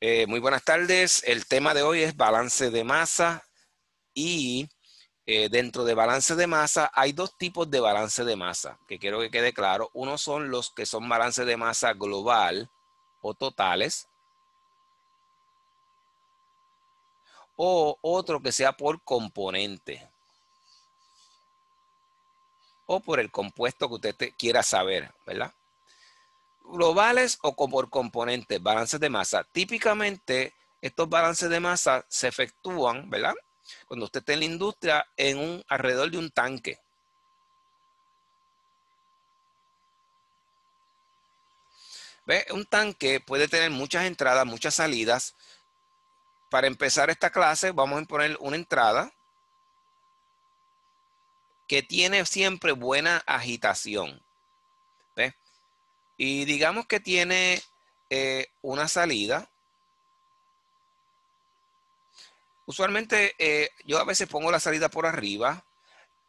Eh, muy buenas tardes. El tema de hoy es balance de masa y eh, dentro de balance de masa hay dos tipos de balance de masa que quiero que quede claro. Uno son los que son balance de masa global o totales o otro que sea por componente o por el compuesto que usted quiera saber, ¿verdad? globales o por componentes, balances de masa. Típicamente, estos balances de masa se efectúan, ¿verdad? Cuando usted está en la industria, en un, alrededor de un tanque. ¿Ve? Un tanque puede tener muchas entradas, muchas salidas. Para empezar esta clase, vamos a poner una entrada que tiene siempre buena agitación. Y digamos que tiene eh, una salida. Usualmente eh, yo a veces pongo la salida por arriba.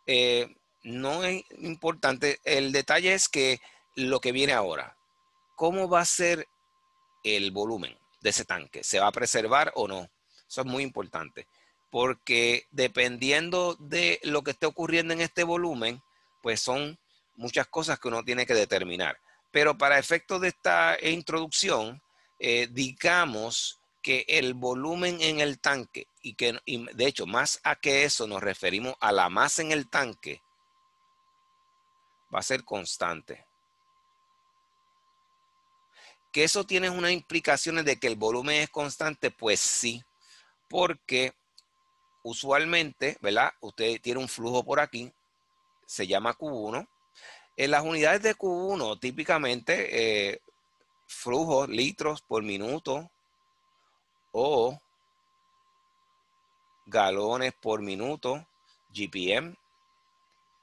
Eh, no es importante. El detalle es que lo que viene ahora, ¿cómo va a ser el volumen de ese tanque? ¿Se va a preservar o no? Eso es muy importante. Porque dependiendo de lo que esté ocurriendo en este volumen, pues son muchas cosas que uno tiene que determinar. Pero para efecto de esta introducción, eh, digamos que el volumen en el tanque, y que de hecho más a que eso nos referimos a la masa en el tanque, va a ser constante. ¿Que eso tiene unas implicaciones de que el volumen es constante? Pues sí, porque usualmente, ¿verdad? Usted tiene un flujo por aquí, se llama Q1, en las unidades de Q1, típicamente eh, flujos, litros por minuto o galones por minuto, GPM,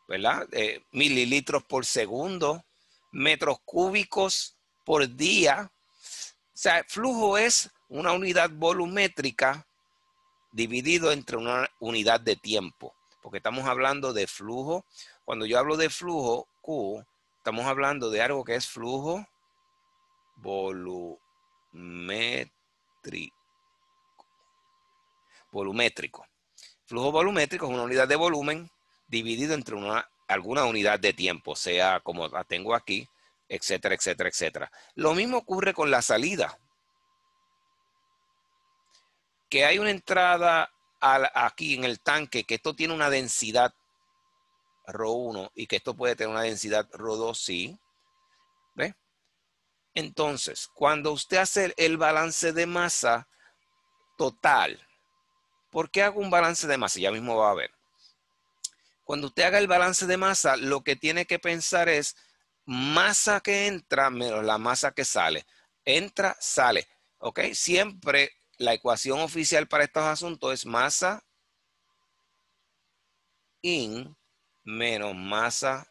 ¿verdad? Eh, mililitros por segundo, metros cúbicos por día. O sea, flujo es una unidad volumétrica dividido entre una unidad de tiempo, porque estamos hablando de flujo. Cuando yo hablo de flujo, estamos hablando de algo que es flujo volumétrico. Flujo volumétrico es una unidad de volumen dividido entre una, alguna unidad de tiempo, sea como la tengo aquí, etcétera, etcétera, etcétera. Lo mismo ocurre con la salida. Que hay una entrada aquí en el tanque, que esto tiene una densidad Rho 1 y que esto puede tener una densidad Rho 2, sí. ¿Ve? Entonces, cuando usted hace el balance de masa total, ¿por qué hago un balance de masa? Ya mismo va a ver. Cuando usted haga el balance de masa, lo que tiene que pensar es masa que entra menos la masa que sale. Entra, sale. ¿Ok? Siempre la ecuación oficial para estos asuntos es masa in menos masa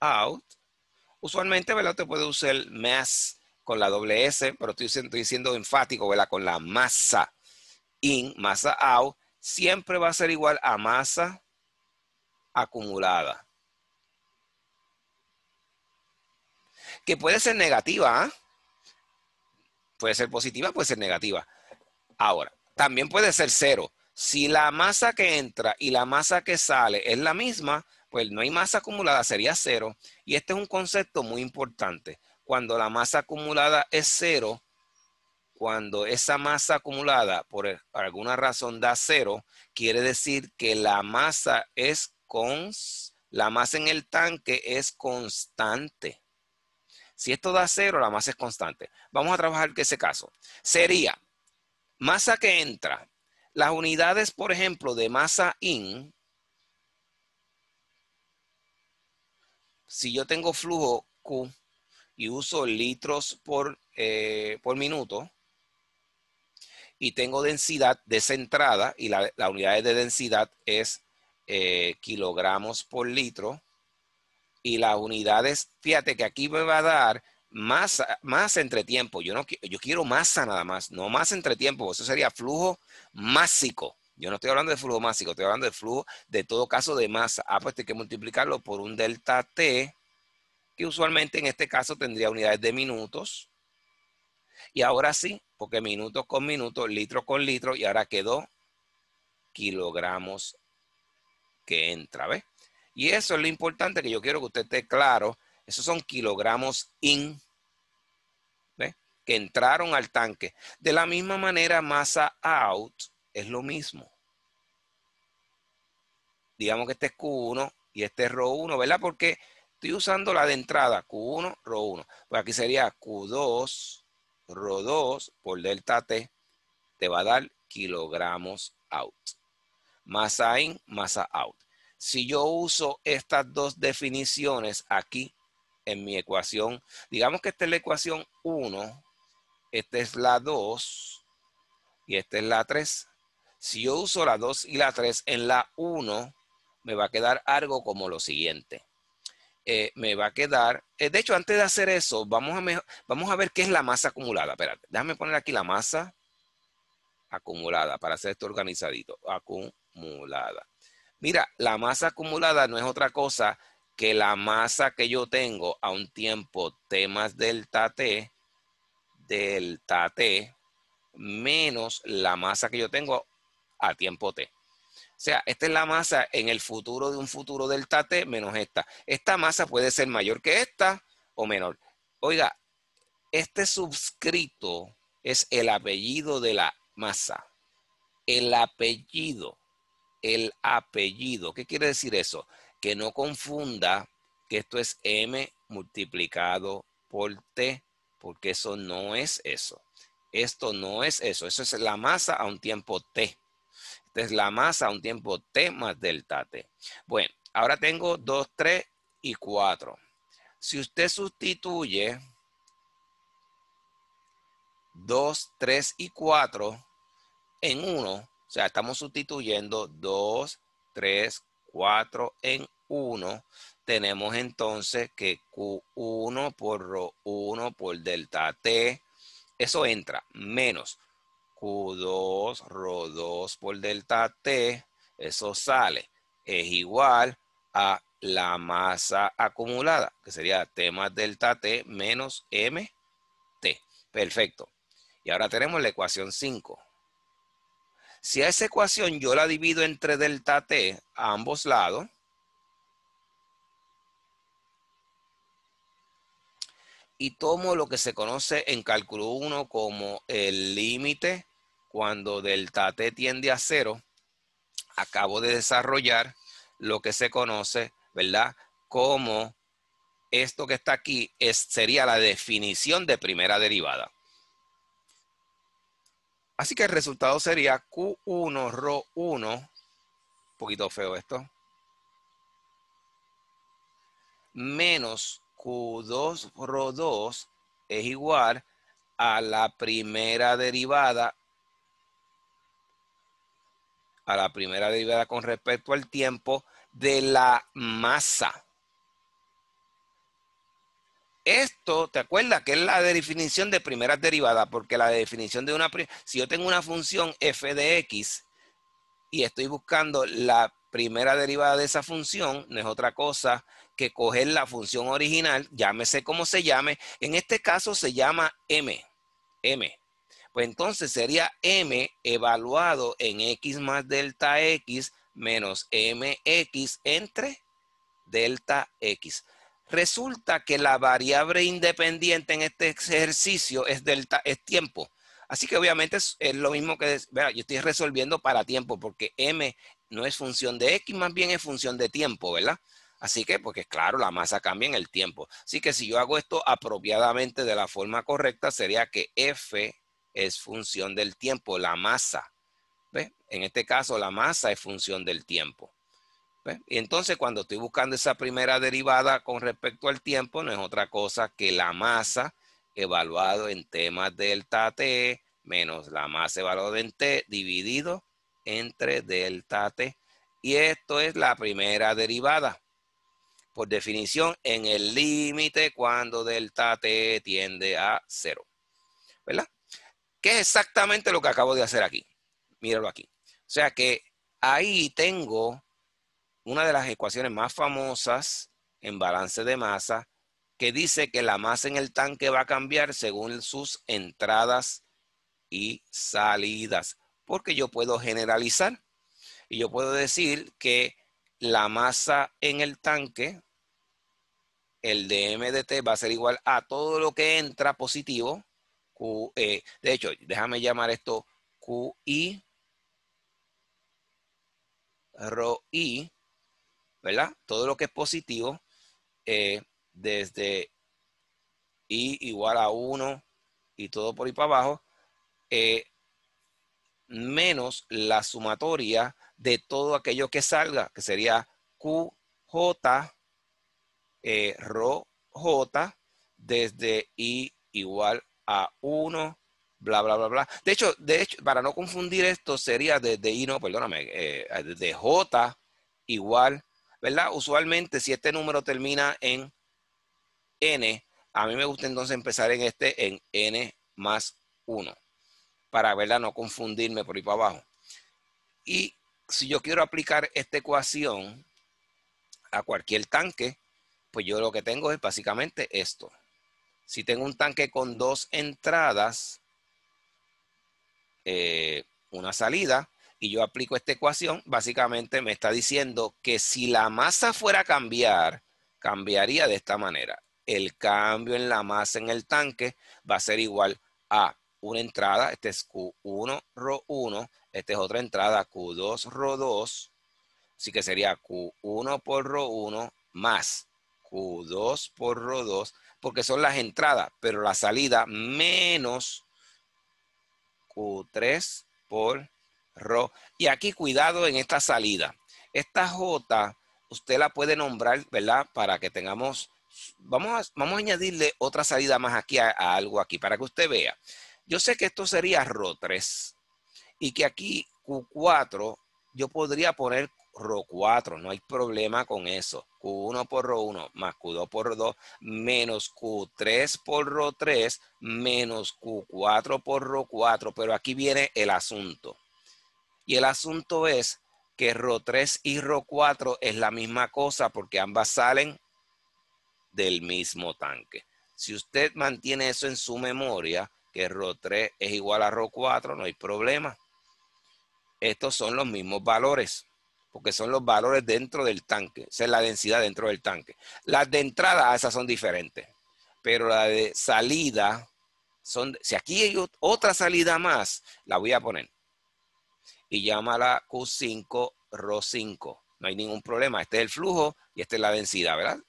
out. Usualmente, ¿verdad? Te puede usar mass con la doble S, pero estoy, diciendo siendo enfático, ¿verdad? Con la masa in, masa out, siempre va a ser igual a masa acumulada. Que puede ser negativa, ¿ah? Puede ser positiva, puede ser negativa. Ahora, también puede ser cero. Si la masa que entra y la masa que sale es la misma, pues no hay masa acumulada, sería cero. Y este es un concepto muy importante. Cuando la masa acumulada es cero, cuando esa masa acumulada por alguna razón da cero, quiere decir que la masa es la masa en el tanque es constante. Si esto da cero, la masa es constante. Vamos a trabajar que ese caso. Sería masa que entra las unidades, por ejemplo, de masa in, si yo tengo flujo Q y uso litros por, eh, minuto y tengo densidad descentrada y la, la unidad de densidad es eh, kilogramos por litro y las unidades, fíjate que aquí me va a dar más, ah, más tiempo. Yo, no, yo quiero masa nada más, no más tiempo, Eso sería flujo másico. Yo no estoy hablando de flujo másico, estoy hablando de flujo de todo caso de masa. Ah, pues hay que multiplicarlo por un delta T, que usualmente en este caso tendría unidades de minutos. Y ahora sí, porque minutos con minutos, litro con litro, y ahora quedó kilogramos que entra, Y eso es lo importante que yo quiero que usted esté claro. Esos son kilogramos in que entraron al tanque. De la misma manera, masa out es lo mismo. Digamos que este es Q1 y este es rho 1, ¿verdad? Porque estoy usando la de entrada, Q1, rho 1. Pues aquí sería Q2, rho 2 por delta T, te va a dar kilogramos out. Masa in, masa out. Si yo uso estas dos definiciones aquí en mi ecuación, digamos que esta es la ecuación 1 esta es la 2 y esta es la 3. Si yo uso la 2 y la 3 en la 1, me va a quedar algo como lo siguiente. Eh, me va a quedar, eh, de hecho, antes de hacer eso, vamos a, vamos a ver qué es la masa acumulada. Espérate, déjame poner aquí la masa acumulada para hacer esto organizadito. Acumulada. Mira, la masa acumulada no es otra cosa que la masa que yo tengo a un tiempo T más delta T delta T menos la masa que yo tengo a tiempo T. O sea, esta es la masa en el futuro de un futuro delta T menos esta. Esta masa puede ser mayor que esta o menor. Oiga, este subscrito es el apellido de la masa. El apellido, el apellido. ¿Qué quiere decir eso? Que no confunda que esto es M multiplicado por T porque eso no es eso. Esto no es eso. Eso es la masa a un tiempo t. Esta es la masa a un tiempo t más delta t. Bueno, ahora tengo 2, 3 y 4. Si usted sustituye 2, 3 y 4 en 1, o sea, estamos sustituyendo 2, 3, 4 en 1, tenemos entonces que Q1 por rho 1 por delta T, eso entra, menos Q2 rho 2 por delta T, eso sale, es igual a la masa acumulada, que sería T más delta T menos MT. Perfecto. Y ahora tenemos la ecuación 5. Si a esa ecuación yo la divido entre delta T a ambos lados, y tomo lo que se conoce en cálculo 1 como el límite cuando delta t tiende a cero, acabo de desarrollar lo que se conoce, ¿verdad? Como esto que está aquí sería la definición de primera derivada. Así que el resultado sería Q1 Rho 1, un poquito feo esto, menos Q2 rho 2 es igual a la primera derivada a la primera derivada con respecto al tiempo de la masa. Esto, ¿te acuerdas? Que es la definición de primera derivada? porque la definición de una... Si yo tengo una función f de x y estoy buscando la primera derivada de esa función, no es otra cosa que coger la función original, llámese como se llame. En este caso se llama m, m. Pues entonces sería m evaluado en x más delta x menos mx entre delta x. Resulta que la variable independiente en este ejercicio es delta, es tiempo. Así que obviamente es, lo mismo que, vea, yo estoy resolviendo para tiempo porque m no es función de x, más bien es función de tiempo, ¿verdad? Así que, porque claro, la masa cambia en el tiempo. Así que si yo hago esto apropiadamente de la forma correcta, sería que F es función del tiempo, la masa. En este caso, la masa es función del tiempo. Y entonces, cuando estoy buscando esa primera derivada con respecto al tiempo, no es otra cosa que la masa evaluado en T más delta T menos la masa evaluada en T dividido entre delta T. Y esto es la primera derivada por definición, en el límite cuando delta t tiende a cero. ¿Verdad? ¿Qué es exactamente lo que acabo de hacer aquí? Míralo aquí. O sea que ahí tengo una de las ecuaciones más famosas en balance de masa que dice que la masa en el tanque va a cambiar según sus entradas y salidas. Porque yo puedo generalizar y yo puedo decir que la masa en el tanque el DMDT va a ser igual a todo lo que entra positivo. Q, eh, de hecho, déjame llamar esto QI, ROI, ¿verdad? Todo lo que es positivo, eh, desde I igual a 1 y todo por ahí para abajo, eh, menos la sumatoria de todo aquello que salga, que sería QJ eh, J desde I igual a 1, bla, bla, bla, bla. De hecho, de hecho, para no confundir esto, sería desde I, no, perdóname, desde eh, J igual, ¿verdad? Usualmente, si este número termina en N, a mí me gusta entonces empezar en este en N más 1, para, ¿verdad? No confundirme por ahí para abajo. Y si yo quiero aplicar esta ecuación a cualquier tanque, pues yo lo que tengo es básicamente esto. Si tengo un tanque con dos entradas, eh, una salida, y yo aplico esta ecuación, básicamente me está diciendo que si la masa fuera a cambiar, cambiaría de esta manera. El cambio en la masa en el tanque va a ser igual a una entrada, este es Q1, Rho1, esta es otra entrada, Q2, Rho2, así que sería Q1 por Rho1 más Q2 por ro 2, porque son las entradas, pero la salida menos Q3 por RO. Y aquí cuidado en esta salida. Esta J usted la puede nombrar, ¿verdad? Para que tengamos, vamos a, vamos a añadirle otra salida más aquí a, algo aquí, para que usted vea. Yo sé que esto sería ro 3 y que aquí Q4 yo podría poner ro 4 no hay problema con eso. Q1 por ro 1 más Q2 por Rho2 menos Q3 por ro 3 menos Q4 por ro 4 Pero aquí viene el asunto. Y el asunto es que ro 3 y ro 4 es la misma cosa porque ambas salen del mismo tanque. Si usted mantiene eso en su memoria, que ro 3 es igual a ro 4 no hay problema. Estos son los mismos valores porque son los valores dentro del tanque, esa es la densidad dentro del tanque. Las de entrada, ah, esas son diferentes, pero la de salida, son, si aquí hay otra salida más, la voy a poner. Y llámala Q5, Rho5. No hay ningún problema, este es el flujo y esta es la densidad, ¿verdad?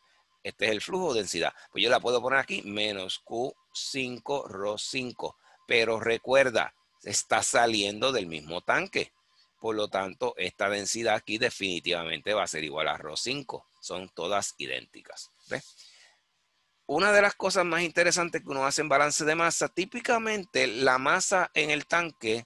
Este es el flujo densidad. Pues yo la puedo poner aquí, menos Q5, Rho5. Pero recuerda, está saliendo del mismo tanque. Por lo tanto, esta densidad aquí definitivamente va a ser igual a Rho 5. Son todas idénticas. Una de las cosas más interesantes que uno hace en balance de masa, típicamente la masa en el tanque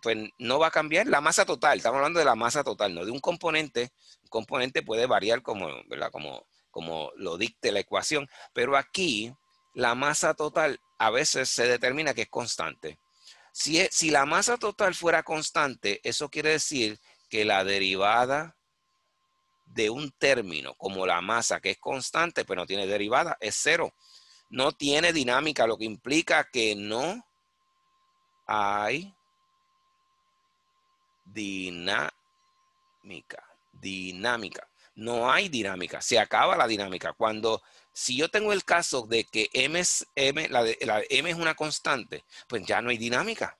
pues no va a cambiar la masa total. Estamos hablando de la masa total, no de un componente. Un componente puede variar como, como, como lo dicte la ecuación, pero aquí la masa total a veces se determina que es constante. Si, la masa total fuera constante, eso quiere decir que la derivada de un término, como la masa que es constante, pero pues no tiene derivada, es cero. No tiene dinámica, lo que implica que no hay dinámica. Dinámica no hay dinámica, se acaba la dinámica. Cuando, si yo tengo el caso de que M es M, la, M es una constante, pues ya no hay dinámica.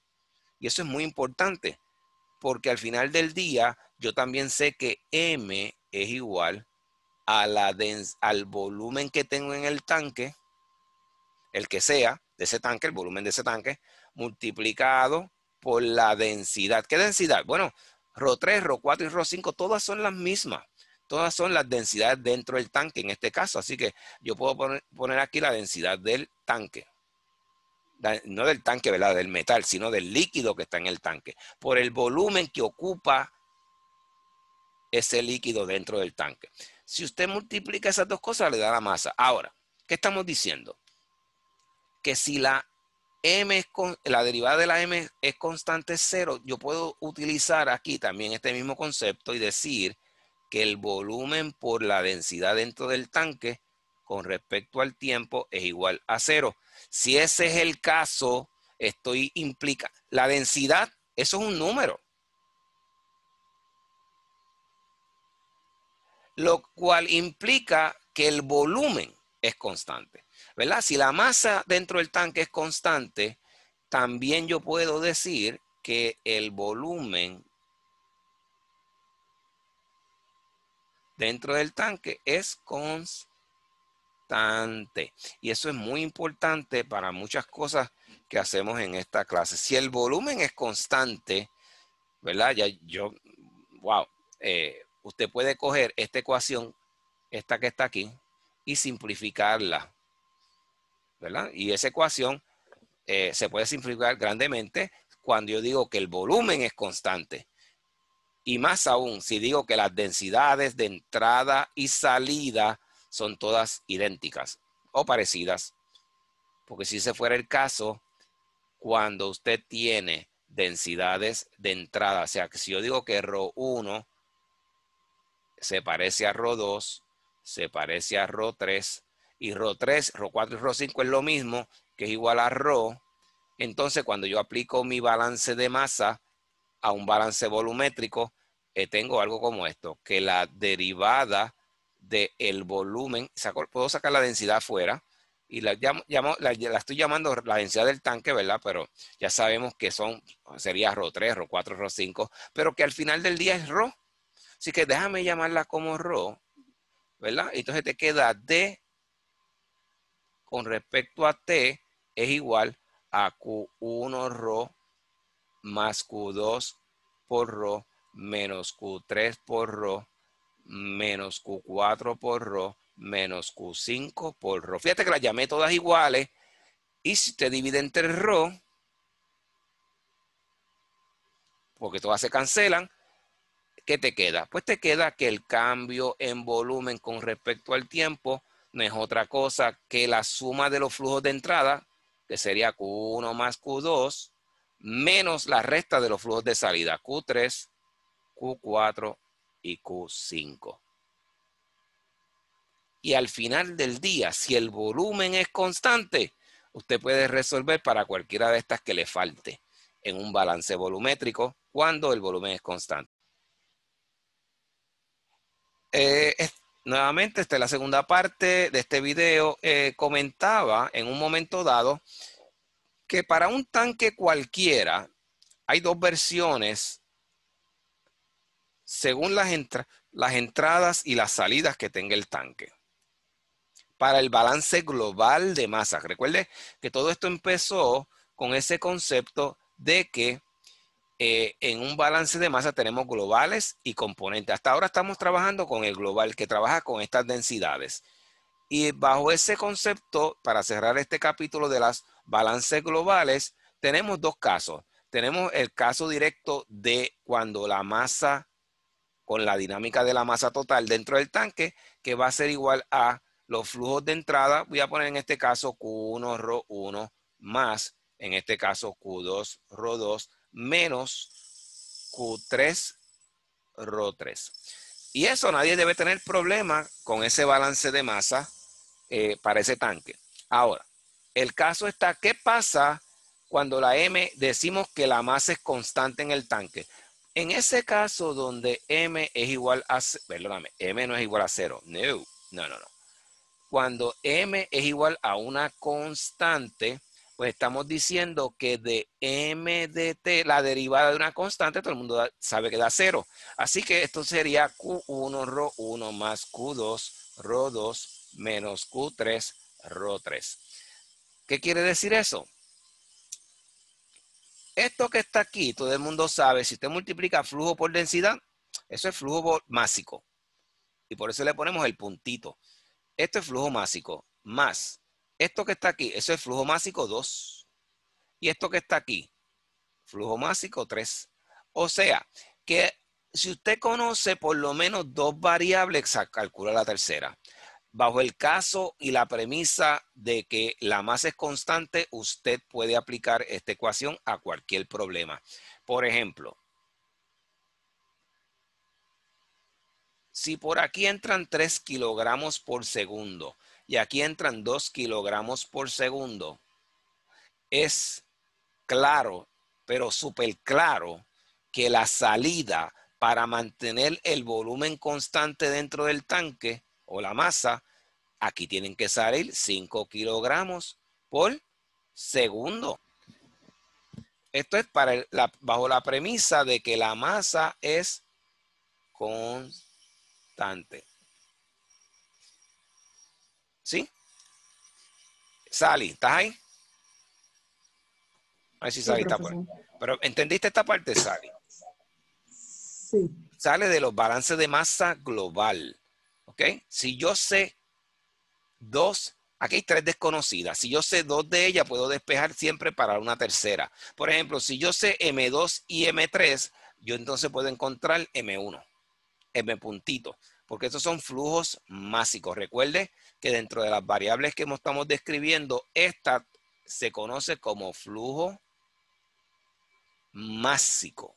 Y eso es muy importante, porque al final del día yo también sé que M es igual a la al volumen que tengo en el tanque, el que sea, de ese tanque, el volumen de ese tanque, multiplicado por la densidad. ¿Qué densidad? Bueno, RO 3, RO 4 y RO 5, todas son las mismas. Todas son las densidades dentro del tanque en este caso. Así que yo puedo poner, aquí la densidad del tanque. no del tanque, ¿verdad? Del metal, sino del líquido que está en el tanque. Por el volumen que ocupa ese líquido dentro del tanque. Si usted multiplica esas dos cosas, le da la masa. Ahora, ¿qué estamos diciendo? Que si la m es la derivada de la m es constante cero, yo puedo utilizar aquí también este mismo concepto y decir que el volumen por la densidad dentro del tanque con respecto al tiempo es igual a cero. Si ese es el caso, estoy implica la densidad, eso es un número. Lo cual implica que el volumen es constante, ¿verdad? Si la masa dentro del tanque es constante, también yo puedo decir que el volumen dentro del tanque es constante. Y eso es muy importante para muchas cosas que hacemos en esta clase. Si el volumen es constante, ¿verdad? Ya yo, wow, eh, usted puede coger esta ecuación, esta que está aquí, y simplificarla, ¿verdad? Y esa ecuación eh, se puede simplificar grandemente cuando yo digo que el volumen es constante. Y más aún, si digo que las densidades de entrada y salida son todas idénticas o parecidas. Porque si ese fuera el caso, cuando usted tiene densidades de entrada, o sea, si yo digo que Rho 1 se parece a Rho 2, se parece a Rho 3, y Rho 3, Rho 4 y Rho 5 es lo mismo, que es igual a Rho. entonces cuando yo aplico mi balance de masa, a un balance volumétrico, eh, tengo algo como esto, que la derivada del volumen, puedo sacar la densidad afuera y la, la, estoy llamando la densidad del tanque, ¿verdad? Pero ya sabemos que son, sería Rho 3, Rho 4, Rho 5, pero que al final del día es RO. Así que déjame llamarla como RO, ¿verdad? Entonces te queda D con respecto a T es igual a Q1 RO más Q2 por rho menos Q3 por rho menos Q4 por rho menos Q5 por rho. Fíjate que las llamé todas iguales y si te divide entre rho, porque todas se cancelan, ¿qué te queda? Pues te queda que el cambio en volumen con respecto al tiempo no es otra cosa que la suma de los flujos de entrada, que sería Q1 más Q2, menos la resta de los flujos de salida Q3, Q4 y Q5. Y al final del día, si el volumen es constante, usted puede resolver para cualquiera de estas que le falte en un balance volumétrico cuando el volumen es constante. Eh, nuevamente, esta es la segunda parte de este video. Eh, comentaba en un momento dado que para un tanque cualquiera hay dos versiones según las, entradas y las salidas que tenga el tanque para el balance global de masas. Recuerde que todo esto empezó con ese concepto de que eh, en un balance de masa tenemos globales y componentes. Hasta ahora estamos trabajando con el global que trabaja con estas densidades. Y bajo ese concepto, para cerrar este capítulo de las balances globales, tenemos dos casos. Tenemos el caso directo de cuando la masa, con la dinámica de la masa total dentro del tanque, que va a ser igual a los flujos de entrada, voy a poner en este caso Q1, Rho1 más, en este caso Q2, Rho2 menos Q3, Rho3. Y eso nadie debe tener problema con ese balance de masa eh, para ese tanque. Ahora, el caso está, ¿qué pasa cuando la M decimos que la masa es constante en el tanque? En ese caso donde M es igual a, perdóname, M no es igual a cero. No, no, no, no. Cuando M es igual a una constante, pues estamos diciendo que de m de t, la derivada de una constante, todo el mundo sabe que da cero. Así que esto sería q1 rho 1 más q2 rho 2 menos q3 rho 3. ¿Qué quiere decir eso? Esto que está aquí, todo el mundo sabe, si usted multiplica flujo por densidad, eso es flujo másico. Y por eso le ponemos el puntito. Esto es flujo másico, más esto que está aquí, eso es flujo másico 2. Y esto que está aquí, flujo másico 3. O sea, que si usted conoce por lo menos dos variables, calcula la tercera. Bajo el caso y la premisa de que la masa es constante, usted puede aplicar esta ecuación a cualquier problema. Por ejemplo, si por aquí entran 3 kilogramos por segundo, y aquí entran 2 kilogramos por segundo, es claro, pero súper claro, que la salida para mantener el volumen constante dentro del tanque o la masa, aquí tienen que salir 5 kilogramos por segundo. Esto es para bajo la premisa de que la masa es constante. ¿Sí? Sally, ¿estás ahí? A ver si Sally está por Pero ¿entendiste esta parte, Sally? Sí. Sale de los balances de masa global. ¿Ok? Si yo sé dos, aquí hay tres desconocidas. Si yo sé dos de ellas, puedo despejar siempre para una tercera. Por ejemplo, si yo sé M2 y M3, yo entonces puedo encontrar M1, M puntito, porque estos son flujos másicos. Recuerde que dentro de las variables que estamos describiendo, esta se conoce como flujo másico.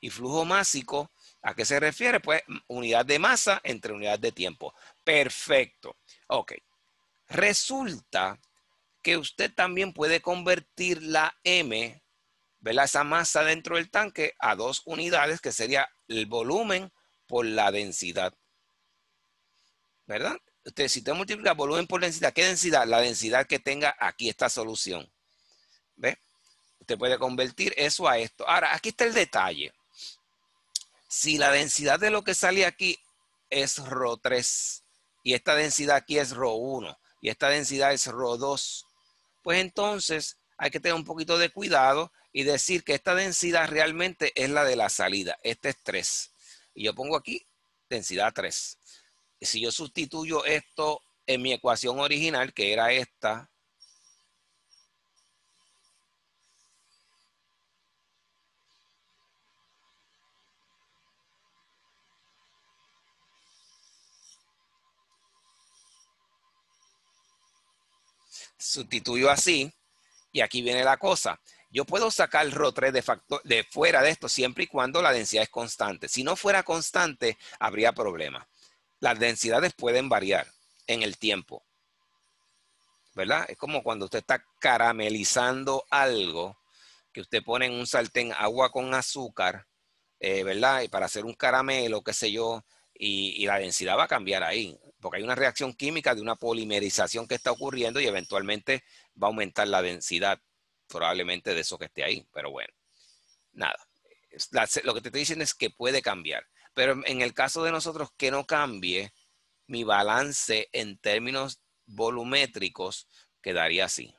Y flujo másico, ¿a qué se refiere? Pues unidad de masa entre unidad de tiempo. Perfecto. Ok. Resulta que usted también puede convertir la M, ¿verdad? Esa masa dentro del tanque a dos unidades, que sería el volumen por la densidad. ¿verdad? Ustedes, si usted multiplica volumen por densidad, ¿qué densidad? La densidad que tenga aquí esta solución. ¿Ve? Usted puede convertir eso a esto. Ahora, aquí está el detalle. Si la densidad de lo que sale aquí es ρ 3 y esta densidad aquí es ρ 1 y esta densidad es ρ 2, pues entonces hay que tener un poquito de cuidado y decir que esta densidad realmente es la de la salida. Este es 3. Y yo pongo aquí densidad 3 si yo sustituyo esto en mi ecuación original, que era esta, sustituyo así, y aquí viene la cosa. Yo puedo sacar ro 3 de, factor, de fuera de esto siempre y cuando la densidad es constante. Si no fuera constante, habría problema las densidades pueden variar en el tiempo. ¿Verdad? Es como cuando usted está caramelizando algo, que usted pone en un sartén agua con azúcar, eh, ¿verdad? Y para hacer un caramelo, qué sé yo, y, la densidad va a cambiar ahí, porque hay una reacción química de una polimerización que está ocurriendo y eventualmente va a aumentar la densidad probablemente de eso que esté ahí, pero bueno, nada. lo que te estoy diciendo es que puede cambiar. Pero en el caso de nosotros, que no cambie, mi balance en términos volumétricos quedaría así.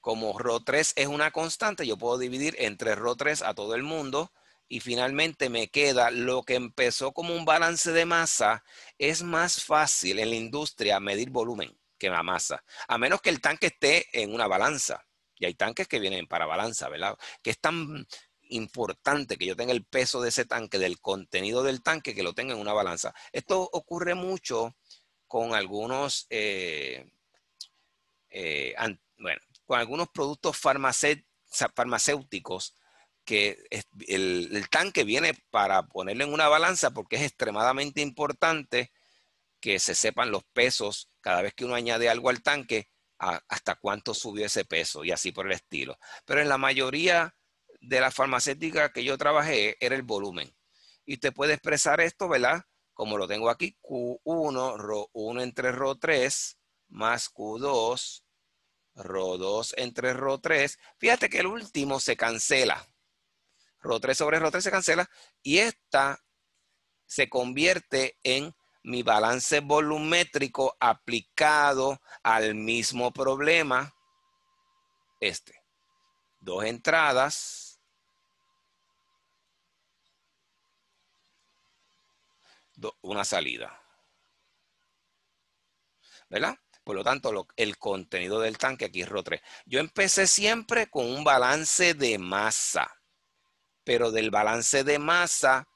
Como RO3 es una constante, yo puedo dividir entre RO3 a todo el mundo y finalmente me queda lo que empezó como un balance de masa. Es más fácil en la industria medir volumen que amasa, a menos que el tanque esté en una balanza. Y hay tanques que vienen para balanza, ¿verdad? Que es tan importante que yo tenga el peso de ese tanque, del contenido del tanque, que lo tenga en una balanza. Esto ocurre mucho con algunos, eh, eh, bueno, con algunos productos farmacéuticos que el, el tanque viene para ponerlo en una balanza porque es extremadamente importante que se sepan los pesos cada vez que uno añade algo al tanque, hasta cuánto subió ese peso y así por el estilo. Pero en la mayoría de las farmacéuticas que yo trabajé era el volumen. Y usted puede expresar esto, ¿verdad? Como lo tengo aquí, Q1, RO1 entre RO3 más Q2, RO2 entre RO3. Fíjate que el último se cancela. RO3 sobre RO3 se cancela y esta se convierte en mi balance volumétrico aplicado al mismo problema, este. Dos entradas. una salida. ¿Verdad? Por lo tanto, el contenido del tanque aquí es RO3. Yo empecé siempre con un balance de masa, pero del balance de masa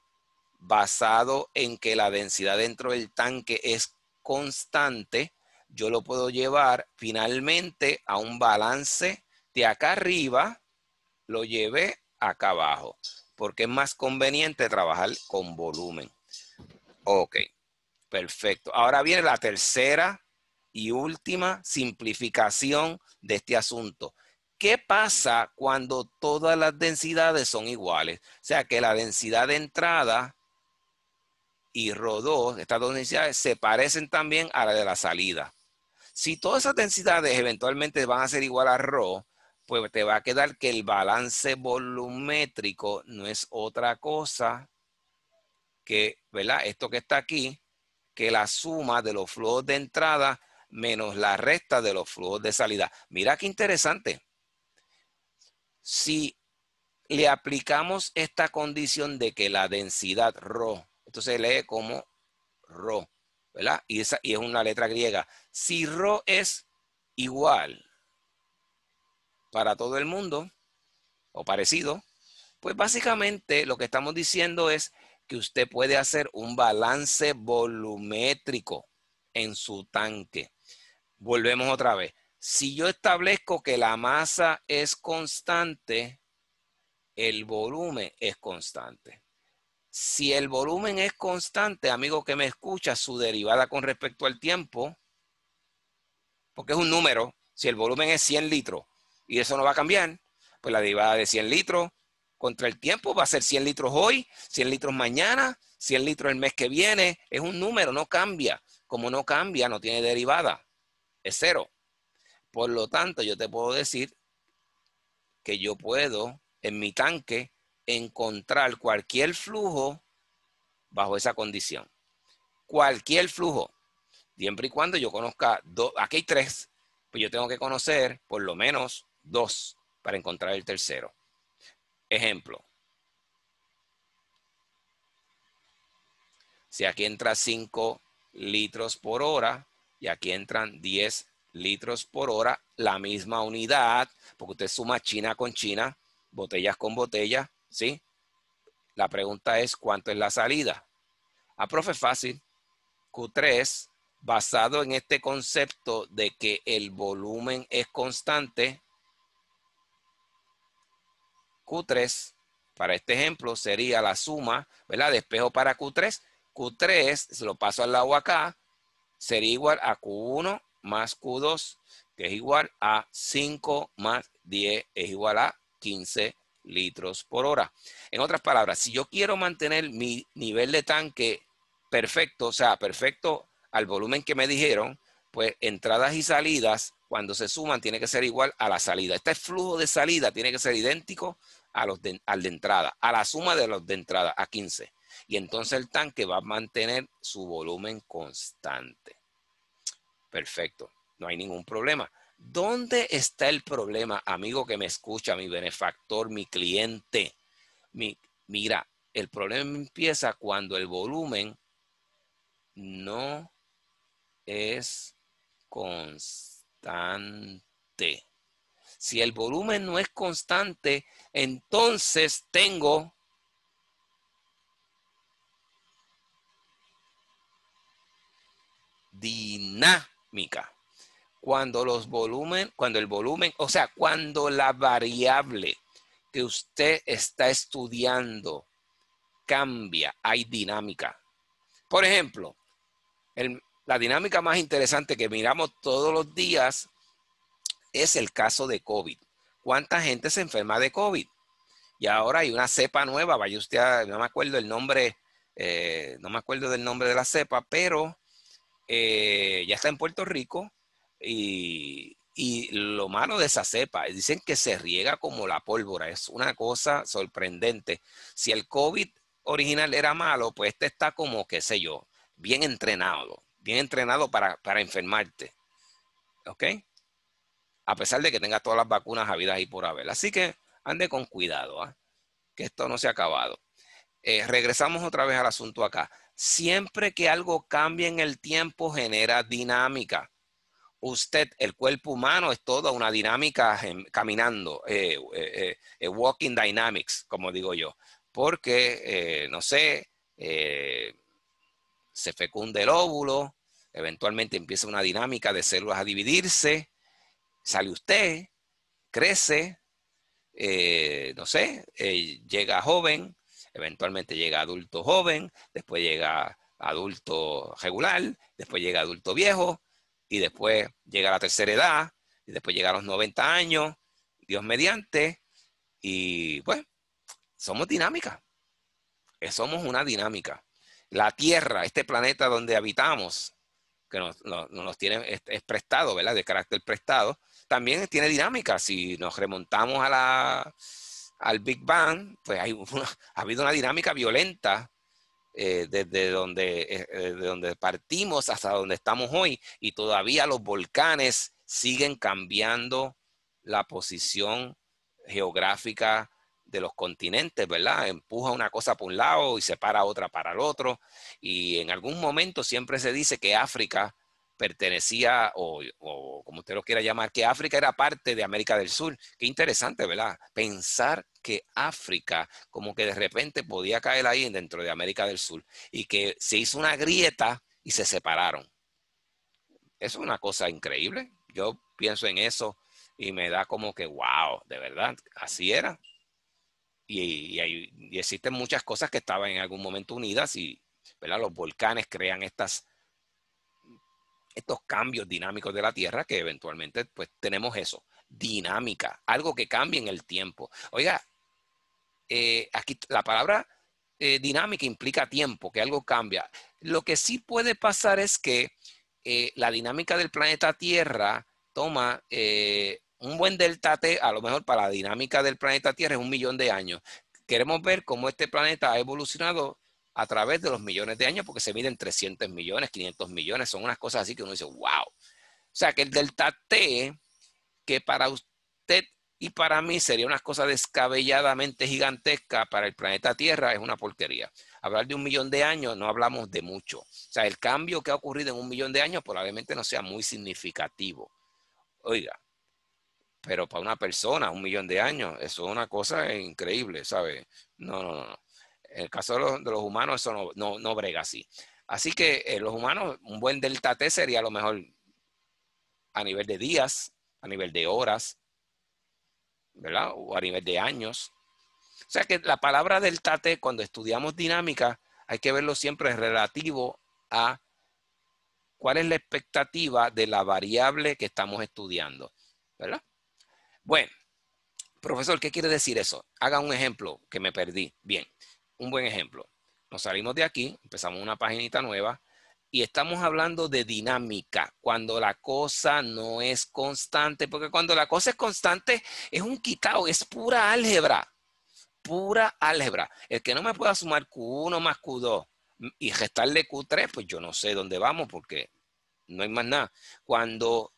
basado en que la densidad dentro del tanque es constante, yo lo puedo llevar finalmente a un balance de acá arriba, lo llevé acá abajo, porque es más conveniente trabajar con volumen. Ok, perfecto. Ahora viene la tercera y última simplificación de este asunto. ¿Qué pasa cuando todas las densidades son iguales? O sea, que la densidad de entrada y RO2, estas dos densidades se parecen también a la de la salida. Si todas esas densidades eventualmente van a ser igual a rho, pues te va a quedar que el balance volumétrico no es otra cosa que, ¿verdad? Esto que está aquí, que la suma de los flujos de entrada menos la resta de los flujos de salida. Mira qué interesante. Si le aplicamos esta condición de que la densidad rho entonces se lee como Ro, ¿verdad? Y, esa, y es una letra griega. Si Ro es igual para todo el mundo, o parecido, pues básicamente lo que estamos diciendo es que usted puede hacer un balance volumétrico en su tanque. Volvemos otra vez. Si yo establezco que la masa es constante, el volumen es constante. Si el volumen es constante, amigo que me escucha, su derivada con respecto al tiempo, porque es un número, si el volumen es 100 litros y eso no va a cambiar, pues la derivada de 100 litros contra el tiempo va a ser 100 litros hoy, 100 litros mañana, 100 litros el mes que viene. Es un número, no cambia. Como no cambia, no tiene derivada. Es cero. Por lo tanto, yo te puedo decir que yo puedo en mi tanque encontrar cualquier flujo bajo esa condición. Cualquier flujo, siempre y cuando yo conozca dos, aquí hay tres, pues yo tengo que conocer por lo menos dos para encontrar el tercero. Ejemplo. Si aquí entra 5 litros por hora y aquí entran 10 litros por hora, la misma unidad, porque usted suma China con China, botellas con botella ¿sí? La pregunta es, ¿cuánto es la salida? Ah, profe, fácil. Q3, basado en este concepto de que el volumen es constante, Q3, para este ejemplo, sería la suma, ¿verdad? Despejo para Q3. Q3, se lo paso al lado acá, sería igual a Q1 más Q2, que es igual a 5 más 10, es igual a 15 litros por hora. En otras palabras, si yo quiero mantener mi nivel de tanque perfecto, o sea, perfecto al volumen que me dijeron, pues entradas y salidas, cuando se suman, tiene que ser igual a la salida. Este flujo de salida tiene que ser idéntico a los de, al de entrada, a la suma de los de entrada, a 15. Y entonces el tanque va a mantener su volumen constante. Perfecto, no hay ningún problema. ¿Dónde está el problema, amigo que me escucha, mi benefactor, mi cliente? Mi, mira, el problema empieza cuando el volumen no es constante. Si el volumen no es constante, entonces tengo dinámica cuando los volumen, cuando el volumen, o sea, cuando la variable que usted está estudiando cambia, hay dinámica. Por ejemplo, la dinámica más interesante que miramos todos los días es el caso de COVID. ¿Cuánta gente se enferma de COVID? Y ahora hay una cepa nueva, vaya usted, no me acuerdo el nombre, eh, no me acuerdo del nombre de la cepa, pero eh, ya está en Puerto Rico y, lo malo de esa cepa, dicen que se riega como la pólvora, es una cosa sorprendente. Si el COVID original era malo, pues este está como, qué sé yo, bien entrenado, bien entrenado para, enfermarte. ¿Ok? A pesar de que tengas todas las vacunas habidas y por haber. Así que ande con cuidado, ¿ah? que esto no se ha acabado. Eh, regresamos otra vez al asunto acá. Siempre que algo cambie en el tiempo, genera dinámica usted, el cuerpo humano es toda una dinámica caminando, eh, eh, eh, walking dynamics, como digo yo, porque, no sé, se fecunda el óvulo, eventualmente empieza una dinámica de células a dividirse, sale usted, crece, no sé, llega joven, eventualmente llega adulto joven, después llega adulto regular, después llega adulto viejo, y después llega la tercera edad, y después llega a los 90 años, Dios mediante, y pues somos dinámica. Eh, somos una dinámica. La Tierra, este planeta donde habitamos, que nos, nos, tiene, es, prestado, ¿verdad? De carácter prestado, también tiene dinámica. Si nos remontamos a la, al Big Bang, pues hay ha habido una dinámica violenta eh, desde donde, eh, eh, donde partimos hasta donde estamos hoy y todavía los volcanes siguen cambiando la posición geográfica de los continentes, ¿verdad? Empuja una cosa por un lado y separa otra para el otro. Y en algún momento siempre se dice que África pertenecía, o, como usted lo quiera llamar, que África era parte de América del Sur. Qué interesante, ¿verdad? Pensar que África como que de repente podía caer ahí dentro de América del Sur y que se hizo una grieta y se separaron. Eso es una cosa increíble. Yo pienso en eso y me da como que, wow, de verdad, así era. Y, y existen muchas cosas que estaban en algún momento unidas y, ¿verdad? Los volcanes crean estas estos cambios dinámicos de la Tierra que eventualmente pues tenemos eso, dinámica, algo que cambia en el tiempo. Oiga, eh, aquí la palabra eh, dinámica implica tiempo, que algo cambia. Lo que sí puede pasar es que eh, la dinámica del planeta Tierra toma un buen delta T, a lo mejor para la dinámica del planeta Tierra es un millón de años. Queremos ver cómo este planeta ha evolucionado a través de los millones de años porque se miden 300 millones, 500 millones, son unas cosas así que uno dice, wow. O sea, que el delta T, que para usted y para mí sería una cosa descabelladamente gigantesca para el planeta Tierra, es una porquería. Hablar de un millón de años no hablamos de mucho. O sea, el cambio que ha ocurrido en un millón de años probablemente no sea muy significativo. Oiga, pero para una persona, un millón de años, eso es una cosa increíble, ¿sabe? No, no, no. En el caso de los, humanos, eso no, brega así. Así que eh, los humanos, un buen delta T sería a lo mejor a nivel de días, a nivel de horas, ¿verdad? O a nivel de años. O sea que la palabra delta T, cuando estudiamos dinámica, hay que verlo siempre relativo a cuál es la expectativa de la variable que estamos estudiando, ¿verdad? Bueno, profesor, ¿qué quiere decir eso? Haga un ejemplo que me perdí. Bien, un buen ejemplo. Nos salimos de aquí, empezamos una paginita nueva y estamos hablando de dinámica, cuando la cosa no es constante, porque cuando la cosa es constante es un quitado, es pura álgebra, pura álgebra. El que no me pueda sumar Q1 más Q2 y restarle Q3, pues yo no sé dónde vamos porque no hay más nada. Cuando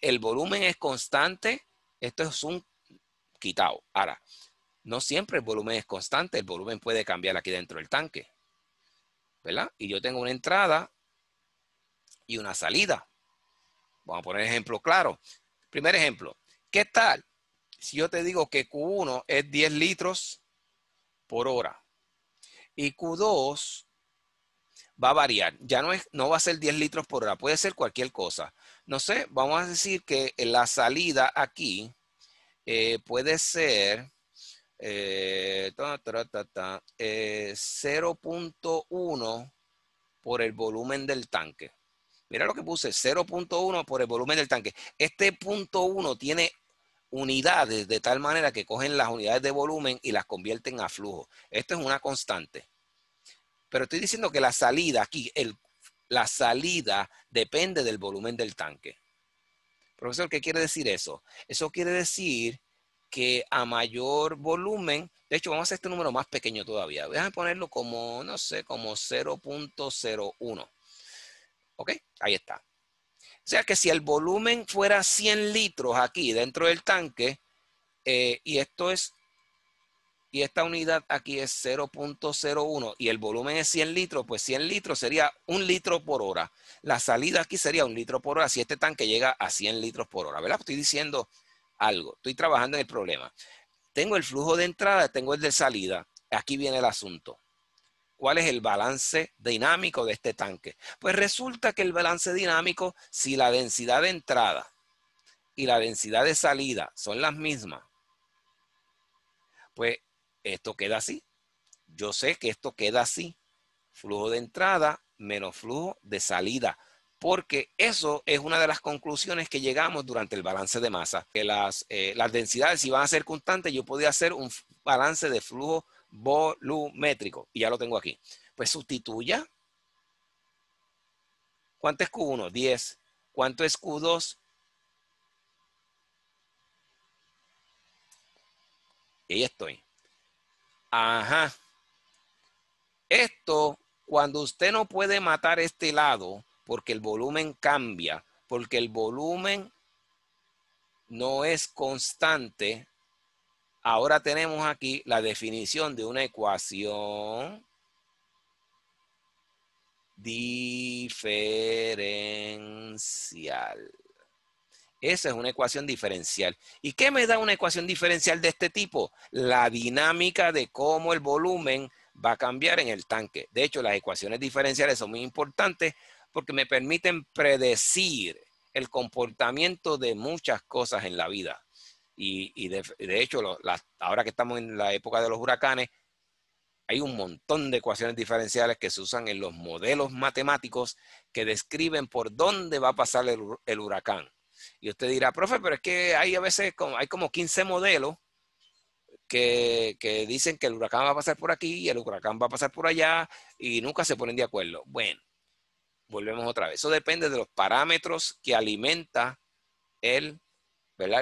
el volumen es constante, esto es un quitado. Ahora, no siempre el volumen es constante, el volumen puede cambiar aquí dentro del tanque. ¿Verdad? Y yo tengo una entrada y una salida. Vamos a poner ejemplo claro. Primer ejemplo, ¿qué tal si yo te digo que Q1 es 10 litros por hora y Q2 va a variar? Ya no, es, no va a ser 10 litros por hora, puede ser cualquier cosa. No sé, vamos a decir que la salida aquí eh, puede ser 0.1 eh, eh, por el volumen del tanque. Mira lo que puse, 0.1 por el volumen del tanque. Este punto 1 tiene unidades de tal manera que cogen las unidades de volumen y las convierten a flujo. Esto es una constante. Pero estoy diciendo que la salida aquí, la salida depende del volumen del tanque. Profesor, ¿qué quiere decir eso? Eso quiere decir que a mayor volumen, de hecho vamos a hacer este número más pequeño todavía, voy a ponerlo como, no sé, como 0.01. ¿Ok? Ahí está. O sea que si el volumen fuera 100 litros aquí dentro del tanque, eh, y esto es, y esta unidad aquí es 0.01 y el volumen es 100 litros, pues 100 litros sería un litro por hora. La salida aquí sería un litro por hora si este tanque llega a 100 litros por hora, ¿verdad? Estoy diciendo algo. Estoy trabajando en el problema. Tengo el flujo de entrada, tengo el de salida. Aquí viene el asunto. ¿Cuál es el balance dinámico de este tanque? Pues resulta que el balance dinámico, si la densidad de entrada y la densidad de salida son las mismas, pues esto queda así. Yo sé que esto queda así. Flujo de entrada menos flujo de salida porque eso es una de las conclusiones que llegamos durante el balance de masa, que las, eh, densidades si van a ser constantes, yo podía hacer un balance de flujo volumétrico, y ya lo tengo aquí. Pues sustituya. ¿Cuánto es Q1? 10. ¿Cuánto es Q2? Y ahí estoy. Ajá. Esto, cuando usted no puede matar este lado, porque el volumen cambia, porque el volumen no es constante. Ahora tenemos aquí la definición de una ecuación diferencial. Esa es una ecuación diferencial. ¿Y qué me da una ecuación diferencial de este tipo? La dinámica de cómo el volumen va a cambiar en el tanque. De hecho, las ecuaciones diferenciales son muy importantes porque me permiten predecir el comportamiento de muchas cosas en la vida. Y, de, hecho, ahora que estamos en la época de los huracanes, hay un montón de ecuaciones diferenciales que se usan en los modelos matemáticos que describen por dónde va a pasar el, huracán. Y usted dirá, profe, pero es que hay a veces como, hay como 15 modelos que dicen que el huracán va a pasar por aquí y el huracán va a pasar por allá y nunca se ponen de acuerdo. Bueno, volvemos otra vez. Eso depende de los parámetros que alimenta el,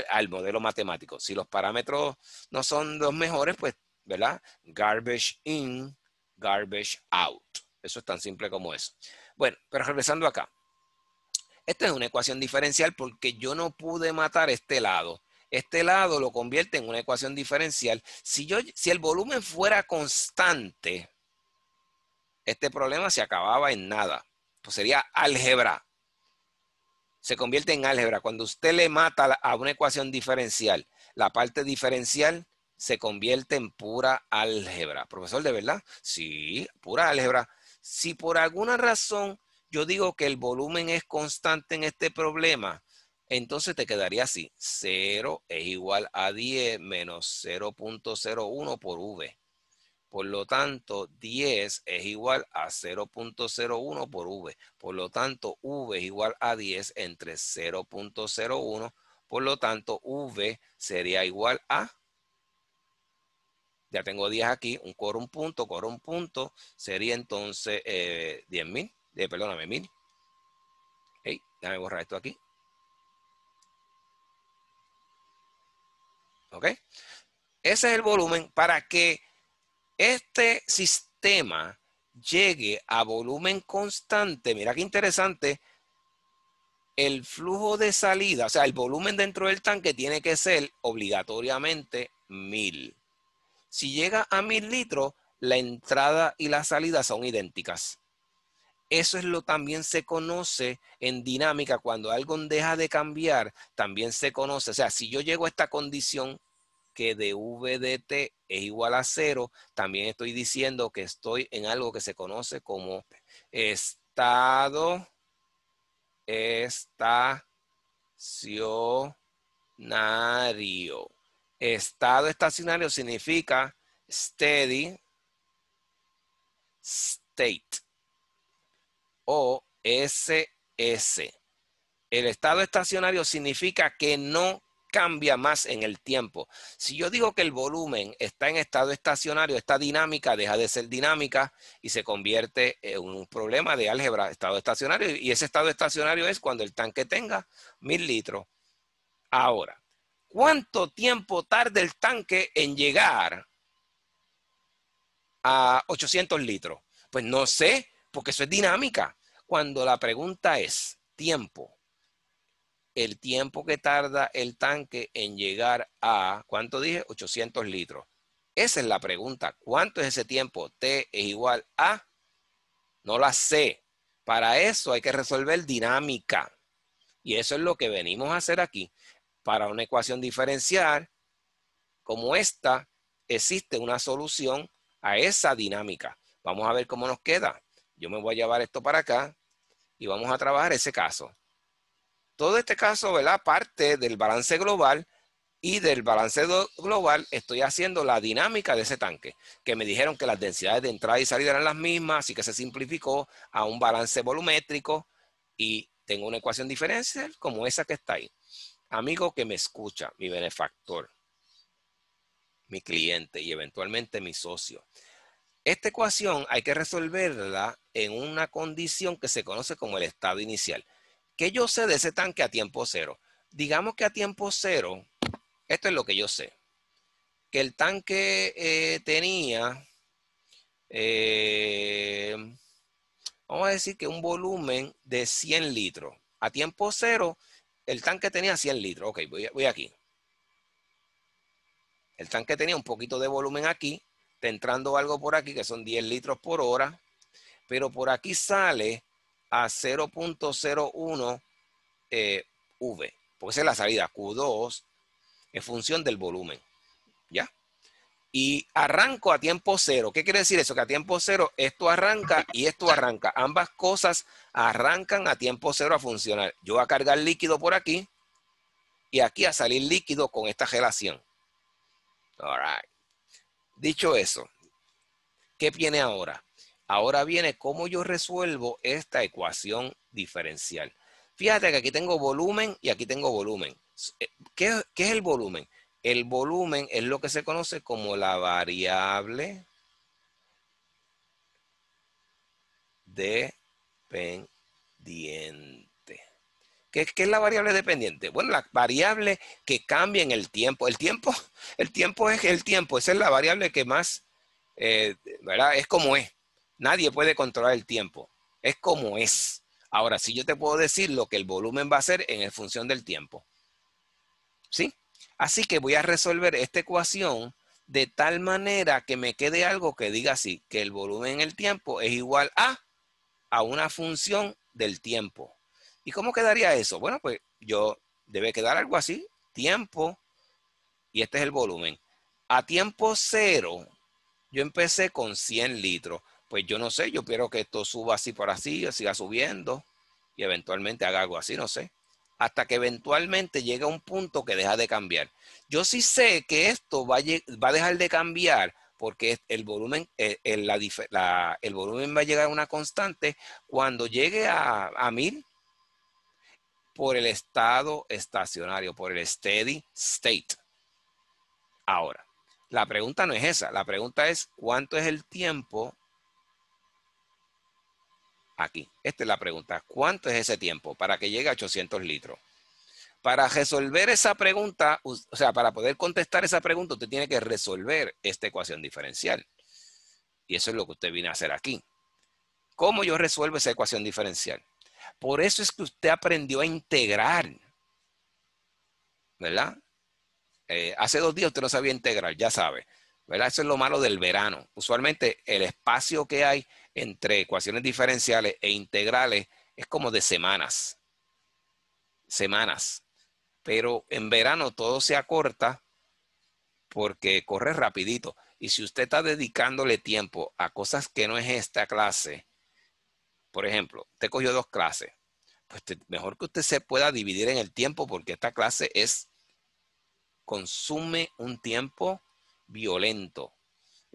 al modelo matemático. Si los parámetros no son los mejores, pues, ¿verdad? Garbage in, garbage out. Eso es tan simple como eso. Bueno, pero regresando acá. Esta es una ecuación diferencial porque yo no pude matar este lado. Este lado lo convierte en una ecuación diferencial. Si, yo, si el volumen fuera constante, este problema se acababa en nada pues sería álgebra. Se convierte en álgebra. Cuando usted le mata a una ecuación diferencial, la parte diferencial se convierte en pura álgebra. Profesor, ¿de verdad? Sí, pura álgebra. Si por alguna razón yo digo que el volumen es constante en este problema, entonces te quedaría así. 0 es igual a 10 menos 0.01 por V. Por lo tanto, 10 es igual a 0.01 por V. Por lo tanto, V es igual a 10 entre 0.01. Por lo tanto, V sería igual a... Ya tengo 10 aquí, un coro un punto, coro un punto. Sería entonces 10.000, eh, perdóname, 1.000. déjame borrar esto aquí. ¿Ok? Ese es el volumen para que este sistema llegue a volumen constante, mira qué interesante, el flujo de salida, o sea, el volumen dentro del tanque tiene que ser obligatoriamente mil. Si llega a mil litros, la entrada y la salida son idénticas. Eso es lo también se conoce en dinámica, cuando algo deja de cambiar, también se conoce. O sea, si yo llego a esta condición que dVdt es igual a cero, también estoy diciendo que estoy en algo que se conoce como estado estacionario. Estado estacionario significa steady state o SS. El estado estacionario significa que no cambia más en el tiempo. Si yo digo que el volumen está en estado estacionario, esta dinámica deja de ser dinámica y se convierte en un problema de álgebra, estado estacionario, y ese estado estacionario es cuando el tanque tenga mil litros. Ahora, ¿cuánto tiempo tarda el tanque en llegar a 800 litros? Pues no sé, porque eso es dinámica. Cuando la pregunta es tiempo, el tiempo que tarda el tanque en llegar a, ¿cuánto dije? 800 litros. Esa es la pregunta. ¿Cuánto es ese tiempo? T es igual a, no la sé Para eso hay que resolver dinámica. Y eso es lo que venimos a hacer aquí. Para una ecuación diferencial como esta, existe una solución a esa dinámica. Vamos a ver cómo nos queda. Yo me voy a llevar esto para acá y vamos a trabajar ese caso. Todo este caso, ¿verdad? Parte del balance global y del balance global estoy haciendo la dinámica de ese tanque, que me dijeron que las densidades de entrada y salida eran las mismas, así que se simplificó a un balance volumétrico y tengo una ecuación diferencial como esa que está ahí. Amigo que me escucha, mi benefactor, mi cliente y eventualmente mi socio. Esta ecuación hay que resolverla en una condición que se conoce como el estado inicial. ¿Qué yo sé de ese tanque a tiempo cero? Digamos que a tiempo cero, esto es lo que yo sé. Que el tanque eh, tenía, eh, vamos a decir que un volumen de 100 litros. A tiempo cero, el tanque tenía 100 litros. Ok, voy, aquí. El tanque tenía un poquito de volumen aquí, entrando algo por aquí que son 10 litros por hora, pero por aquí sale a 0.01 eh, V, porque esa es la salida Q2 en función del volumen. ¿Ya? Y arranco a tiempo cero. ¿Qué quiere decir eso? Que a tiempo cero esto arranca y esto arranca. Ambas cosas arrancan a tiempo cero a funcionar. Yo voy a cargar líquido por aquí y aquí a salir líquido con esta relación. All Dicho eso, ¿qué viene ahora? Ahora viene cómo yo resuelvo esta ecuación diferencial. Fíjate que aquí tengo volumen y aquí tengo volumen. Eh, ¿Qué, es el volumen? El volumen es lo que se conoce como la variable dependiente. ¿Qué, es la variable dependiente? Bueno, la variable que cambia en el tiempo. El tiempo, el tiempo es el tiempo. Esa es la variable que más, eh, ¿verdad? Es como es. Nadie puede controlar el tiempo. Es como es. Ahora sí yo te puedo decir lo que el volumen va a ser en función del tiempo. ¿Sí? Así que voy a resolver esta ecuación de tal manera que me quede algo que diga así, que el volumen en el tiempo es igual a, a una función del tiempo. ¿Y cómo quedaría eso? Bueno, pues yo debe quedar algo así, tiempo, y este es el volumen. A tiempo cero, yo empecé con 100 litros pues yo no sé, yo quiero que esto suba así por así, siga subiendo y eventualmente haga algo así, no sé. Hasta que eventualmente llegue a un punto que deja de cambiar. Yo sí sé que esto va a, dejar de cambiar porque el volumen, eh, volumen va a llegar a una constante cuando llegue a, a 1000 por el estado estacionario, por el steady state. Ahora, la pregunta no es esa, la pregunta es cuánto es el tiempo aquí? Esta es la pregunta. ¿Cuánto es ese tiempo para que llegue a 800 litros? Para resolver esa pregunta, o sea, para poder contestar esa pregunta, usted tiene que resolver esta ecuación diferencial. Y eso es lo que usted viene a hacer aquí. ¿Cómo yo resuelvo esa ecuación diferencial? Por eso es que usted aprendió a integrar. ¿Verdad? Eh, hace dos días usted no sabía integrar, ya sabe. ¿Verdad? Eso es lo malo del verano. Usualmente el espacio que hay entre ecuaciones diferenciales e integrales es como de semanas. Semanas. Pero en verano todo se acorta porque corre rapidito. Y si usted está dedicándole tiempo a cosas que no es esta clase, por ejemplo, usted cogió dos clases, pues mejor que usted se pueda dividir en el tiempo porque esta clase es, consume un tiempo violento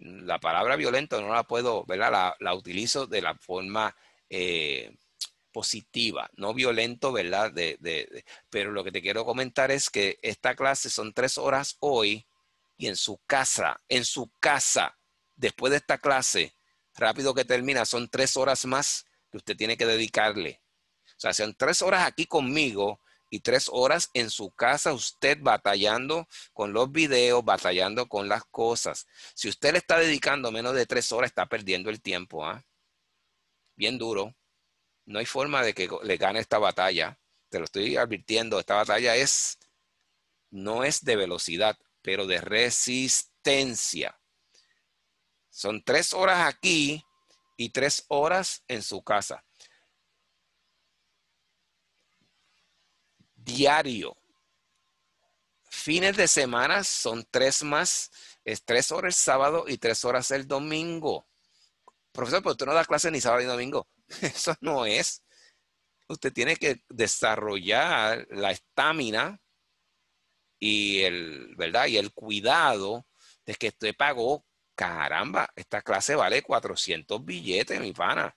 la palabra violento no la puedo, ¿verdad? La, utilizo de la forma eh, positiva, no violento, ¿verdad? De, de, pero lo que te quiero comentar es que esta clase son tres horas hoy y en su casa, en su casa, después de esta clase, rápido que termina, son tres horas más que usted tiene que dedicarle. O sea, son tres horas aquí conmigo y tres horas en su casa usted batallando con los videos, batallando con las cosas. Si usted le está dedicando menos de tres horas, está perdiendo el tiempo. ¿ah? Bien duro. No hay forma de que le gane esta batalla. Te lo estoy advirtiendo. Esta batalla es, no es de velocidad, pero de resistencia. Son tres horas aquí y tres horas en su casa. diario. Fines de semana son tres más, es tres horas el sábado y tres horas el domingo. Profesor, pero usted no da clase ni sábado ni domingo. Eso no es. Usted tiene que desarrollar la estamina y el, ¿verdad? Y el cuidado de que usted pagó, caramba, esta clase vale 400 billetes, mi pana.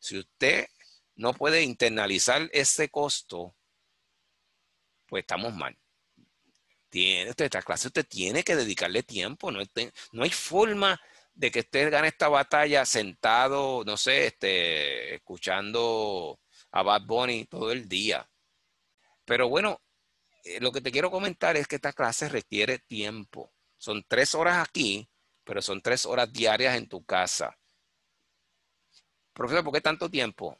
Si usted no puede internalizar ese costo, pues estamos mal. Tiene esta clase, usted tiene que dedicarle tiempo, no, no hay forma de que usted gane esta batalla sentado, no sé, este, escuchando a Bad Bunny todo el día. Pero bueno, eh, lo que te quiero comentar es que esta clase requiere tiempo. Son tres horas aquí, pero son tres horas diarias en tu casa. Profesor, ¿por qué tanto tiempo?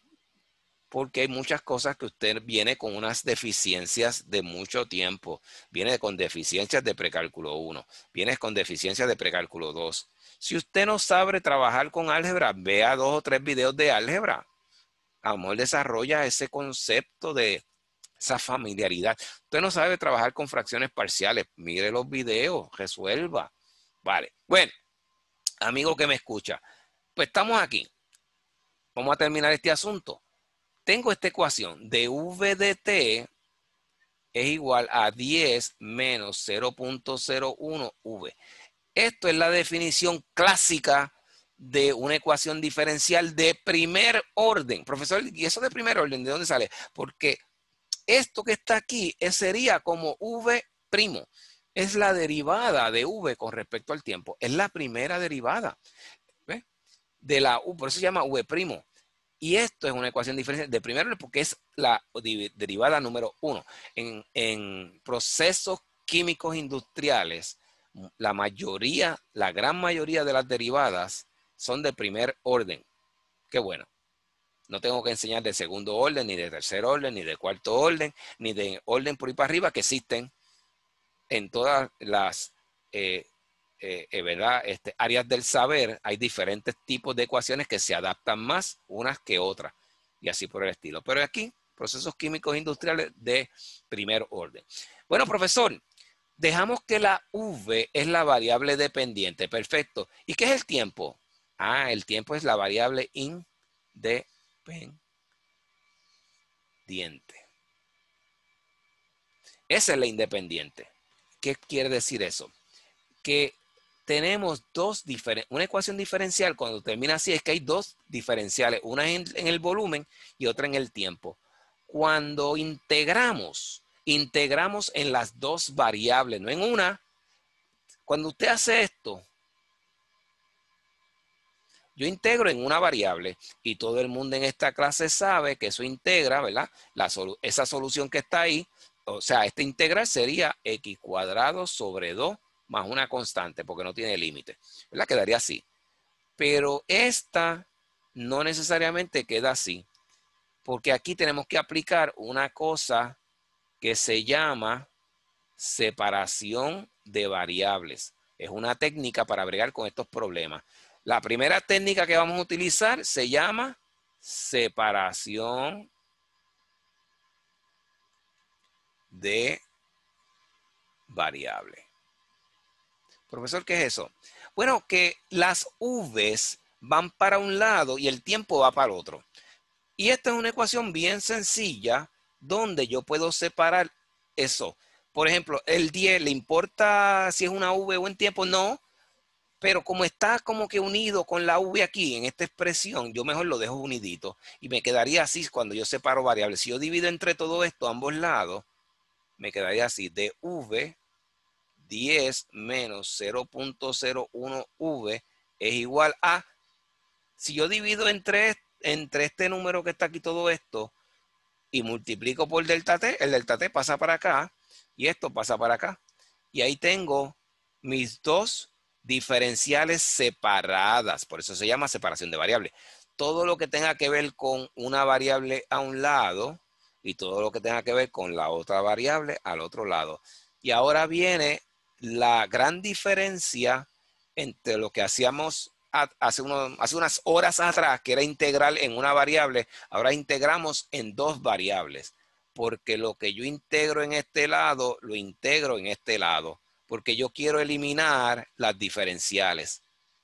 porque hay muchas cosas que usted viene con unas deficiencias de mucho tiempo. Viene con deficiencias de precálculo 1, viene con deficiencias de precálculo 2. Si usted no sabe trabajar con álgebra, vea dos o tres videos de álgebra. Amor, desarrolla ese concepto de esa familiaridad. Usted no sabe trabajar con fracciones parciales. Mire los videos, resuelva. Vale. Bueno, amigo que me escucha, pues estamos aquí. Vamos a terminar este asunto tengo esta ecuación de V de t es igual a 10 menos 0.01 V. Esto es la definición clásica de una ecuación diferencial de primer orden. Profesor, ¿y eso de primer orden de dónde sale? Porque esto que está aquí eh, sería como V primo. Es la derivada de V con respecto al tiempo. Es la primera derivada. De la U, por eso se llama V primo. Y esto es una ecuación diferencial de primer orden porque es la derivada número uno. En, procesos químicos industriales, la mayoría, la gran mayoría de las derivadas son de primer orden. Qué bueno. No tengo que enseñar de segundo orden, ni de tercer orden, ni de cuarto orden, ni de orden por ahí para arriba que existen en todas las eh, eh, eh, ¿verdad? Este, áreas del saber, hay diferentes tipos de ecuaciones que se adaptan más unas que otras y así por el estilo. Pero aquí, procesos químicos industriales de primer orden. Bueno, profesor, dejamos que la V es la variable dependiente, perfecto. ¿Y qué es el tiempo? Ah, el tiempo es la variable independiente. Esa es la independiente. ¿Qué quiere decir eso? que tenemos dos diferentes, una ecuación diferencial cuando termina así es que hay dos diferenciales, una en, el volumen y otra en el tiempo. Cuando integramos, integramos en las dos variables, no en una. Cuando usted hace esto, yo integro en una variable y todo el mundo en esta clase sabe que eso integra, ¿verdad? La esa solución que está ahí, o sea, esta integral sería x cuadrado sobre 2 más una constante, porque no tiene límite. La Quedaría así. Pero esta no necesariamente queda así, porque aquí tenemos que aplicar una cosa que se llama separación de variables. Es una técnica para bregar con estos problemas. La primera técnica que vamos a utilizar se llama separación de variables. Profesor, ¿qué es eso? Bueno, que las Vs van para un lado y el tiempo va para otro. Y esta es una ecuación bien sencilla donde yo puedo separar eso. Por ejemplo, el 10, ¿le importa si es una V o en tiempo? No, pero como está como que unido con la V aquí en esta expresión, yo mejor lo dejo unidito y me quedaría así cuando yo separo variables. Si yo divido entre todo esto, ambos lados, me quedaría así, de V 10 menos 0.01V es igual a, si yo divido entre, este número que está aquí todo esto y multiplico por delta t, el delta t pasa para acá y esto pasa para acá. Y ahí tengo mis dos diferenciales separadas, por eso se llama separación de variables. Todo lo que tenga que ver con una variable a un lado y todo lo que tenga que ver con la otra variable al otro lado. Y ahora viene la gran diferencia entre lo que hacíamos hace, hace unas horas atrás, que era integral en una variable, ahora integramos en dos variables, porque lo que yo integro en este lado, lo integro en este lado, porque yo quiero eliminar las diferenciales.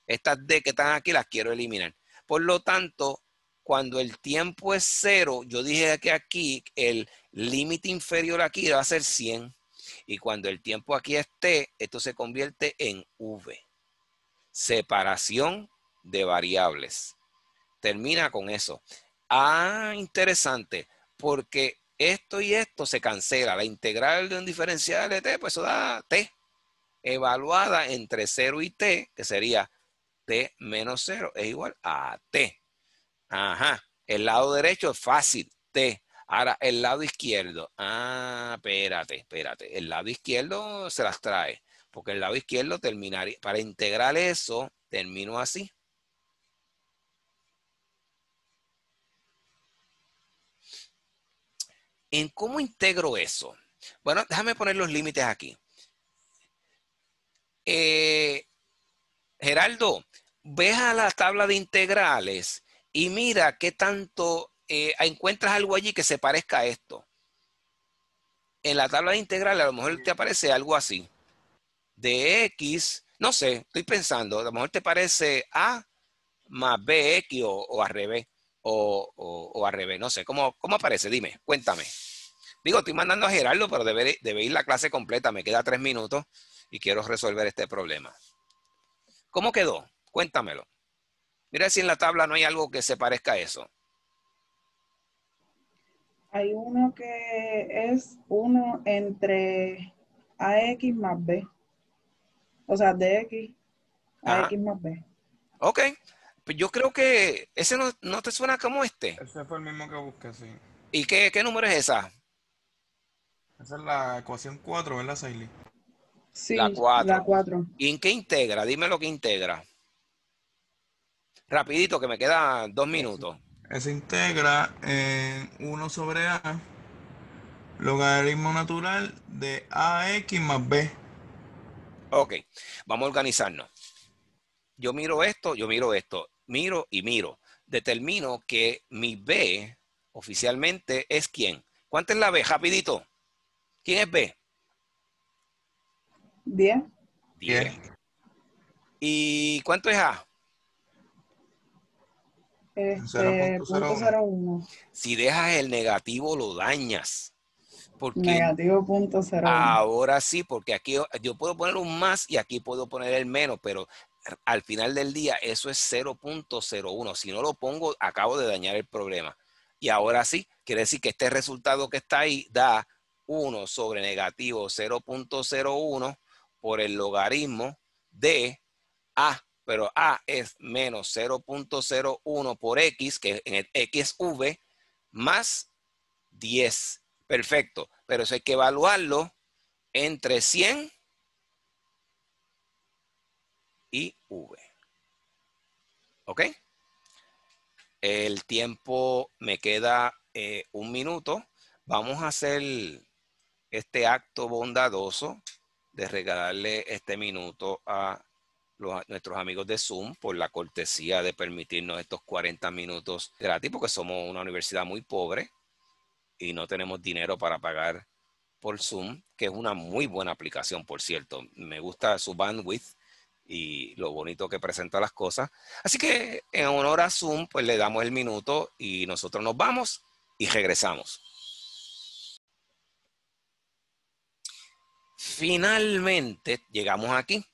Estas D que están aquí las quiero eliminar. Por lo tanto, cuando el tiempo es cero, yo dije que aquí el límite inferior aquí va a ser 100. Y cuando el tiempo aquí esté, esto se convierte en V. Separación de variables. Termina con eso. Ah, interesante, porque esto y esto se cancela. La integral de un diferencial de t, pues eso da t. Evaluada entre 0 y t, que sería t menos 0, es igual a t. Ajá. El lado derecho es fácil, t. Ahora, el lado izquierdo. Ah, espérate, espérate. El lado izquierdo se las trae. Porque el lado izquierdo terminaría. Para integrar eso, termino así. ¿En cómo integro eso? Bueno, déjame poner los límites aquí. Gerardo, eh, Geraldo, ve a la tabla de integrales y mira qué tanto eh, ah, encuentras algo allí que se parezca a esto. En la tabla de a lo mejor te aparece algo así. De X, no sé, estoy pensando, a lo mejor te parece A más BX o, o al revés, o, o, al revés, no sé, ¿cómo, ¿cómo aparece? Dime, cuéntame. Digo, estoy mandando a Gerardo, pero debe, debe ir la clase completa, me queda tres minutos y quiero resolver este problema. ¿Cómo quedó? Cuéntamelo. Mira si en la tabla no hay algo que se parezca a eso. Hay uno que es uno entre AX más B. O sea, DX a ah. X más B. Ok. Pues yo creo que ese no, te suena como este. Ese fue el mismo que busqué, sí. ¿Y qué, número es esa? Esa es la ecuación 4, ¿verdad, Sailey? Sí, la 4. la ¿Y en qué integra? Dime lo que integra. Rapidito, que me quedan dos minutos se integra en 1 sobre a logaritmo natural de ax más b. Ok, vamos a organizarnos. Yo miro esto, yo miro esto, miro y miro. Determino que mi b oficialmente es quién. ¿Cuánto es la b? Rapidito. ¿Quién es b? 10. 10. ¿Y cuánto es a? Este, Si dejas el negativo, lo dañas. negativo punto cero Ahora sí, porque aquí yo puedo poner un más y aquí puedo poner el menos, pero al final del día eso es 0.01. Si no lo pongo, acabo de dañar el problema. Y ahora sí, quiere decir que este resultado que está ahí da 1 sobre negativo 0.01 por el logaritmo de A pero A es menos 0.01 por X, que en el X V, más 10. Perfecto, pero eso hay que evaluarlo entre 100 y V. ¿Ok? El tiempo me queda eh, un minuto. Vamos a hacer este acto bondadoso de regalarle este minuto a nuestros amigos de Zoom por la cortesía de permitirnos estos 40 minutos gratis, porque somos una universidad muy pobre y no tenemos dinero para pagar por Zoom, que es una muy buena aplicación, por cierto. Me gusta su bandwidth y lo bonito que presenta las cosas. Así que en honor a Zoom, pues le damos el minuto y nosotros nos vamos y regresamos. Finalmente llegamos aquí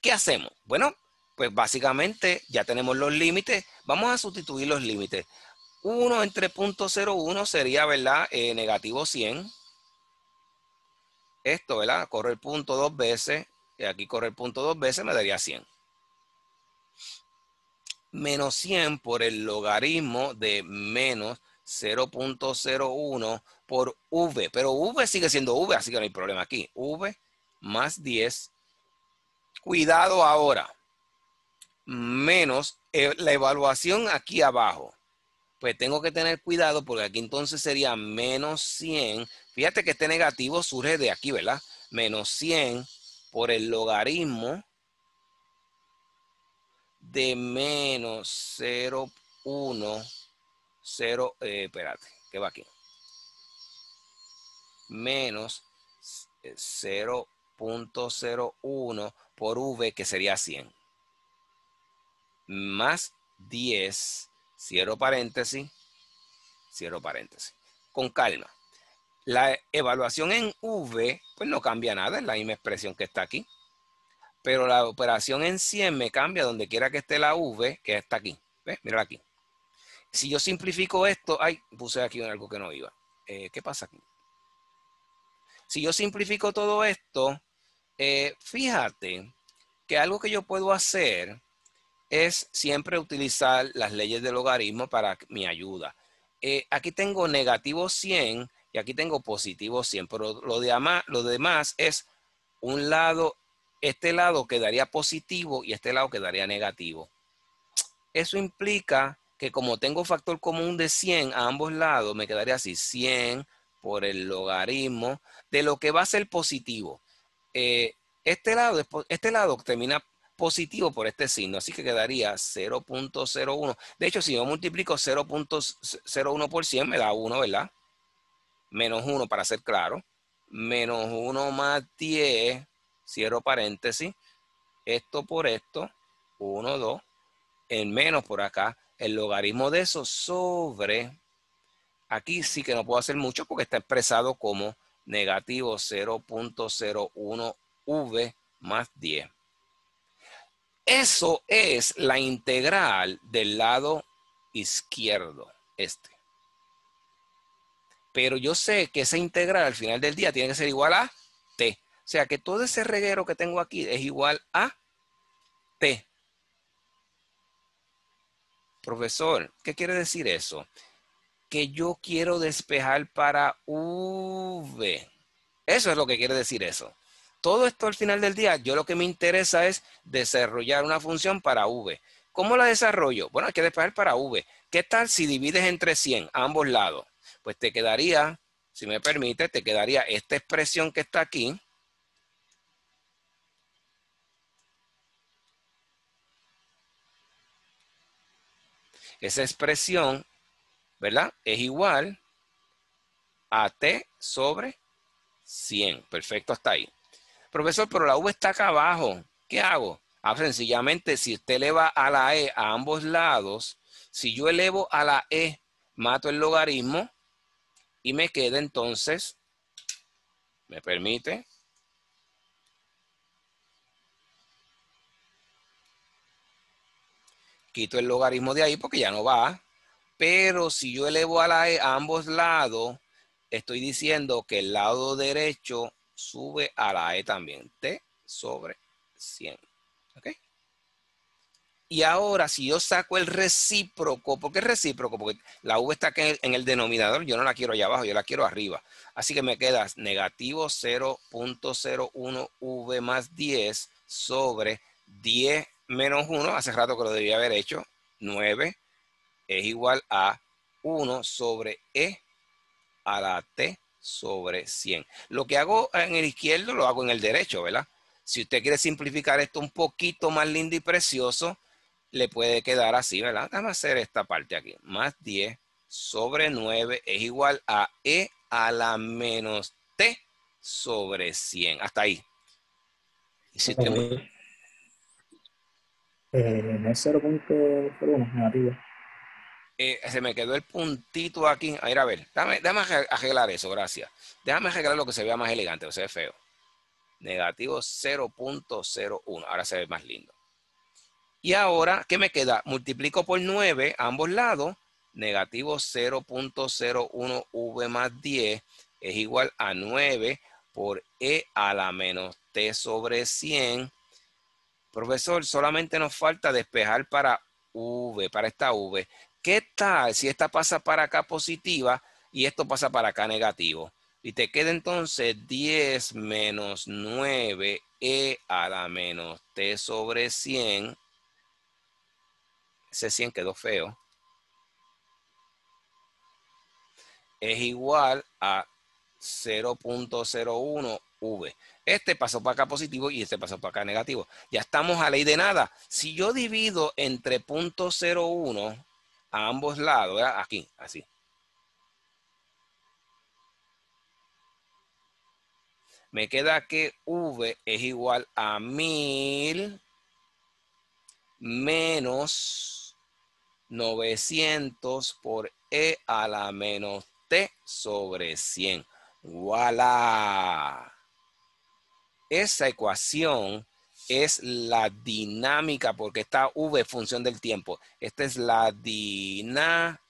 ¿Qué hacemos? Bueno, pues básicamente ya tenemos los límites. Vamos a sustituir los límites. 1 entre .01 sería, ¿verdad? Eh, negativo 100. Esto, ¿verdad? Corre el punto dos veces. Y aquí corre el punto dos veces, me daría 100. Menos 100 por el logaritmo de menos 0.01 por v. Pero v sigue siendo v, así que no hay problema aquí. v más 10 Cuidado ahora, menos eh, la evaluación aquí abajo. Pues tengo que tener cuidado porque aquí entonces sería menos 100. Fíjate que este negativo surge de aquí, ¿verdad? Menos 100 por el logaritmo de menos 0,1, 0, eh, espérate, qué va aquí? Menos 0.01 eh, por V, que sería 100. Más 10, cierro paréntesis, cierro paréntesis. Con calma. La evaluación en V, pues no cambia nada, es la misma expresión que está aquí. Pero la operación en 100 me cambia donde quiera que esté la V, que está aquí. ¿Ves? Mírala aquí. Si yo simplifico esto, ay, puse aquí algo que no iba. Eh, ¿Qué pasa aquí? Si yo simplifico todo esto, eh, fíjate que algo que yo puedo hacer es siempre utilizar las leyes del logaritmo para mi ayuda. Eh, aquí tengo negativo 100 y aquí tengo positivo 100, pero lo, lo demás es un lado, este lado quedaría positivo y este lado quedaría negativo. Eso implica que como tengo factor común de 100 a ambos lados, me quedaría así 100 por el logaritmo de lo que va a ser positivo. Eh, este, lado, este lado termina positivo por este signo, así que quedaría 0.01. De hecho, si yo multiplico 0.01 por 100, me da 1, ¿verdad? Menos 1, para ser claro. Menos 1 más 10, cierro paréntesis, esto por esto, 1, 2, en menos por acá, el logaritmo de eso sobre, aquí sí que no puedo hacer mucho porque está expresado como negativo 0.01 V más 10. Eso es la integral del lado izquierdo, este. Pero yo sé que esa integral al final del día tiene que ser igual a T. O sea que todo ese reguero que tengo aquí es igual a T. Profesor, ¿qué quiere decir eso? que yo quiero despejar para V. Eso es lo que quiere decir eso. Todo esto al final del día, yo lo que me interesa es desarrollar una función para V. ¿Cómo la desarrollo? Bueno, hay que despejar para V. ¿Qué tal si divides entre 100 ambos lados? Pues te quedaría, si me permite, te quedaría esta expresión que está aquí. Esa expresión ¿verdad? Es igual a T sobre 100. Perfecto, hasta ahí. Profesor, pero la V está acá abajo. ¿Qué hago? Ah, sencillamente, si usted eleva a la E a ambos lados, si yo elevo a la E, mato el logaritmo y me queda entonces, me permite, quito el logaritmo de ahí porque ya no va, pero si yo elevo a, la, e a ambos lados, estoy diciendo que el lado derecho sube a la E también. T sobre 100. ¿Ok? Y ahora, si yo saco el recíproco, ¿por qué recíproco? Porque la V está en en el denominador, yo no la quiero allá abajo, yo la quiero arriba. Así que me queda negativo 0.01 V más 10 sobre 10 menos 1, hace rato que lo debía haber hecho, 9 es igual a 1 sobre E a la T sobre 100. Lo que hago en el izquierdo lo hago en el derecho, ¿verdad? Si usted quiere simplificar esto un poquito más lindo y precioso, le puede quedar así, ¿verdad? Déjame hacer esta parte aquí. Más 10 sobre 9 es igual a E a la menos T sobre 100. Hasta ahí. Y si usted... eh, negativo. Eh, se me quedó el puntito aquí. A ver, a ver, dame, déjame arreglar eso, gracias. Déjame arreglar lo que se vea más elegante, o sea, feo. Negativo 0.01. Ahora se ve más lindo. Y ahora, ¿qué me queda? Multiplico por 9 a ambos lados. Negativo 0.01 V más 10 es igual a 9 por E a la menos T sobre 100. Profesor, solamente nos falta despejar para V, para esta V. ¿Qué tal si esta pasa para acá positiva y esto pasa para acá negativo? Y te queda entonces 10 menos 9 e a la menos t sobre 100. Ese 100 quedó feo. Es igual a 0.01 v. Este pasó para acá positivo y este pasó para acá negativo. Ya estamos a ley de nada. Si yo divido entre 0.01 a ambos lados, aquí, así. Me queda que V es igual a 1000 menos 900 por E a la menos T sobre 100. ¡Voilà! Esa ecuación es la dinámica, porque esta V función del tiempo. Esta es la dinámica,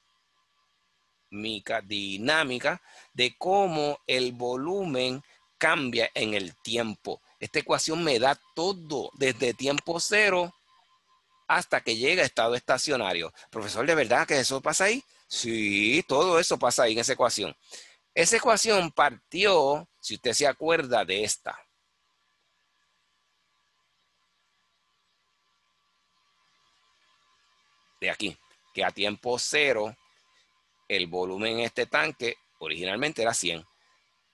dinámica de cómo el volumen cambia en el tiempo. Esta ecuación me da todo, desde tiempo cero hasta que llega a estado estacionario. Profesor, ¿de verdad que eso pasa ahí? Sí, todo eso pasa ahí en esa ecuación. Esa ecuación partió, si usted se acuerda de esta, de aquí, que a tiempo cero el volumen en este tanque originalmente era 100.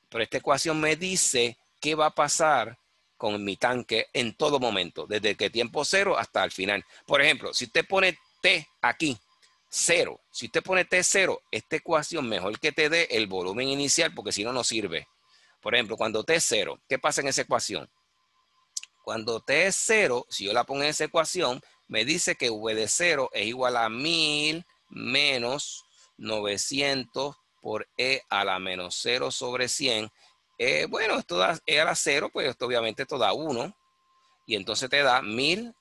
Pero esta ecuación me dice qué va a pasar con mi tanque en todo momento, desde que tiempo cero hasta el final. Por ejemplo, si usted pone T aquí, cero. Si usted pone T cero, esta ecuación mejor que te dé el volumen inicial, porque si no, no sirve. Por ejemplo, cuando T es cero, ¿qué pasa en esa ecuación? Cuando T es cero, si yo la pongo en esa ecuación, me dice que V de 0 es igual a 1000 menos 900 por E a la menos 0 sobre 100. Eh, bueno, esto da E a la 0, pues esto obviamente esto da 1. Y entonces te da 1000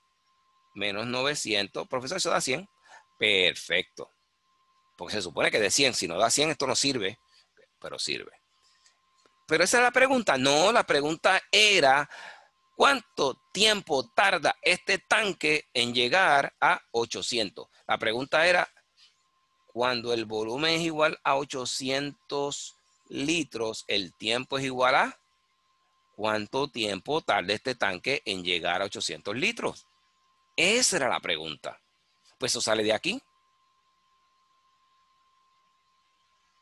menos 900. Profesor, eso da 100. Perfecto. Porque se supone que de 100, si no da 100, esto no sirve, pero sirve. Pero esa es la pregunta. No, la pregunta era ¿Cuánto tiempo tarda este tanque en llegar a 800? La pregunta era, cuando el volumen es igual a 800 litros, el tiempo es igual a cuánto tiempo tarda este tanque en llegar a 800 litros. Esa era la pregunta. Pues eso sale de aquí.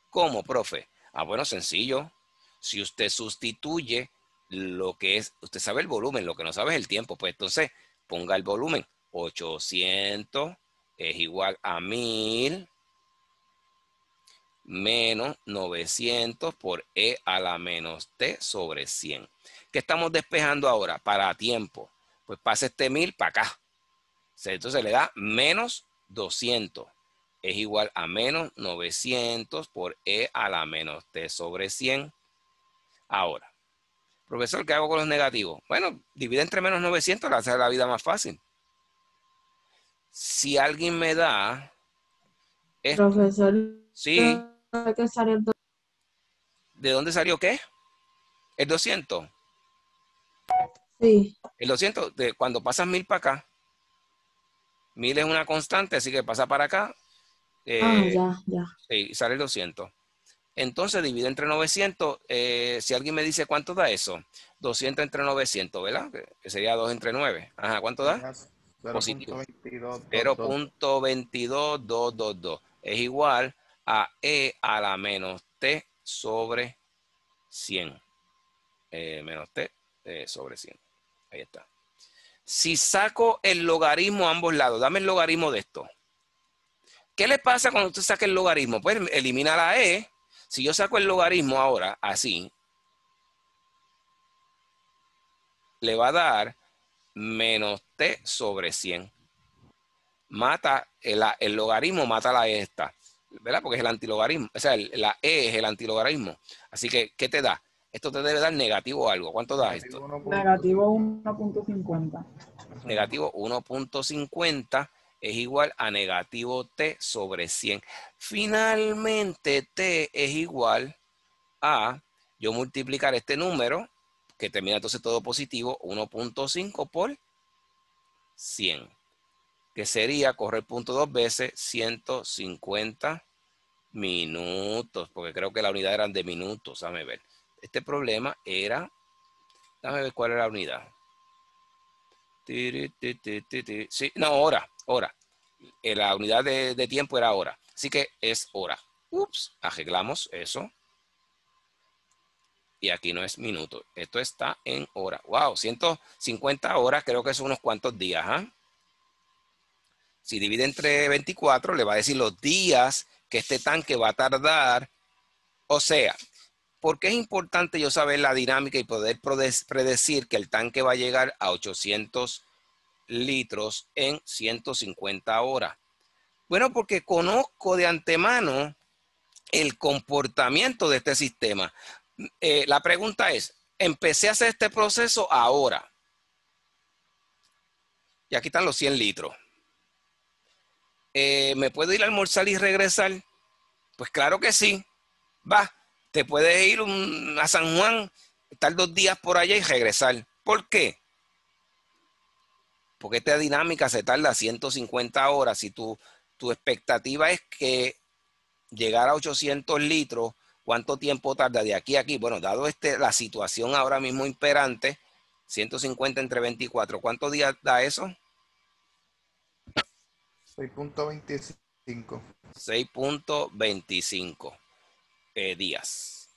¿Cómo, profe? Ah, bueno, sencillo. Si usted sustituye lo que es, usted sabe el volumen, lo que no sabe es el tiempo, pues entonces ponga el volumen. 800 es igual a 1000 menos 900 por e a la menos t sobre 100. ¿Qué estamos despejando ahora? Para tiempo. Pues pasa este 1000 para acá. Entonces le da menos 200. Es igual a menos 900 por e a la menos t sobre 100. Ahora, Profesor, ¿qué hago con los negativos? Bueno, divide entre menos 900, la hace la vida más fácil. Si alguien me da... Profesor. Sí. ¿De, dónde salió qué? El 200. Sí. El 200, de, cuando pasas 1000 para acá, 1000 es una constante, así que pasa para acá. ah, eh, ya, ya. Sí, sale el 200. Entonces divide entre 900. Eh, si alguien me dice cuánto da eso, 200 entre 900, ¿verdad? Que sería 2 entre 9. Ajá, ¿cuánto da? 0.22222 es igual a E a la menos T sobre 100. E menos T e sobre 100. Ahí está. Si saco el logaritmo a ambos lados, dame el logaritmo de esto. ¿Qué le pasa cuando usted saque el logaritmo? Pues elimina la E si yo saco el logaritmo ahora, así, le va a dar menos t sobre 100. Mata, eh, el, logaritmo mata la e esta, ¿verdad? Porque es el antilogaritmo, o sea, la e es el antilogaritmo. Así que, ¿qué te da? Esto te debe dar negativo algo. ¿Cuánto da esto? Negativo 1.50. Negativo 1.50 es igual a negativo t sobre 100. Finalmente, t es igual a, yo multiplicar este número, que termina entonces todo positivo, 1.5 por 100, que sería, correr punto dos veces, 150 minutos, porque creo que la unidad eran de minutos, a ver. Este problema era, dame ver cuál era la unidad. Sí, no, hora, hora. Eh, la unidad de, tiempo era hora. Así que es hora. Ups, arreglamos eso. Y aquí no es minuto. Esto está en hora. Wow, 150 horas, creo que son unos cuantos días. ¿ah? Si divide entre 24, le va a decir los días que este tanque va a tardar. O sea, ¿Por qué es importante yo saber la dinámica y poder predecir que el tanque va a llegar a 800 litros en 150 horas? Bueno, porque conozco de antemano el comportamiento de este sistema. Eh, la pregunta es, empecé a hacer este proceso ahora. Y aquí están los 100 litros. Eh, ¿Me puedo ir a almorzar y regresar? Pues claro que sí. Va, te puedes ir a San Juan, estar dos días por allá y regresar. ¿Por qué? Porque esta dinámica se tarda 150 horas. Si tu, tu expectativa es que llegar a 800 litros, ¿cuánto tiempo tarda de aquí a aquí? Bueno, dado este, la situación ahora mismo imperante, 150 entre 24, ¿cuántos días da eso? 6.25. 6.25. Eh, días.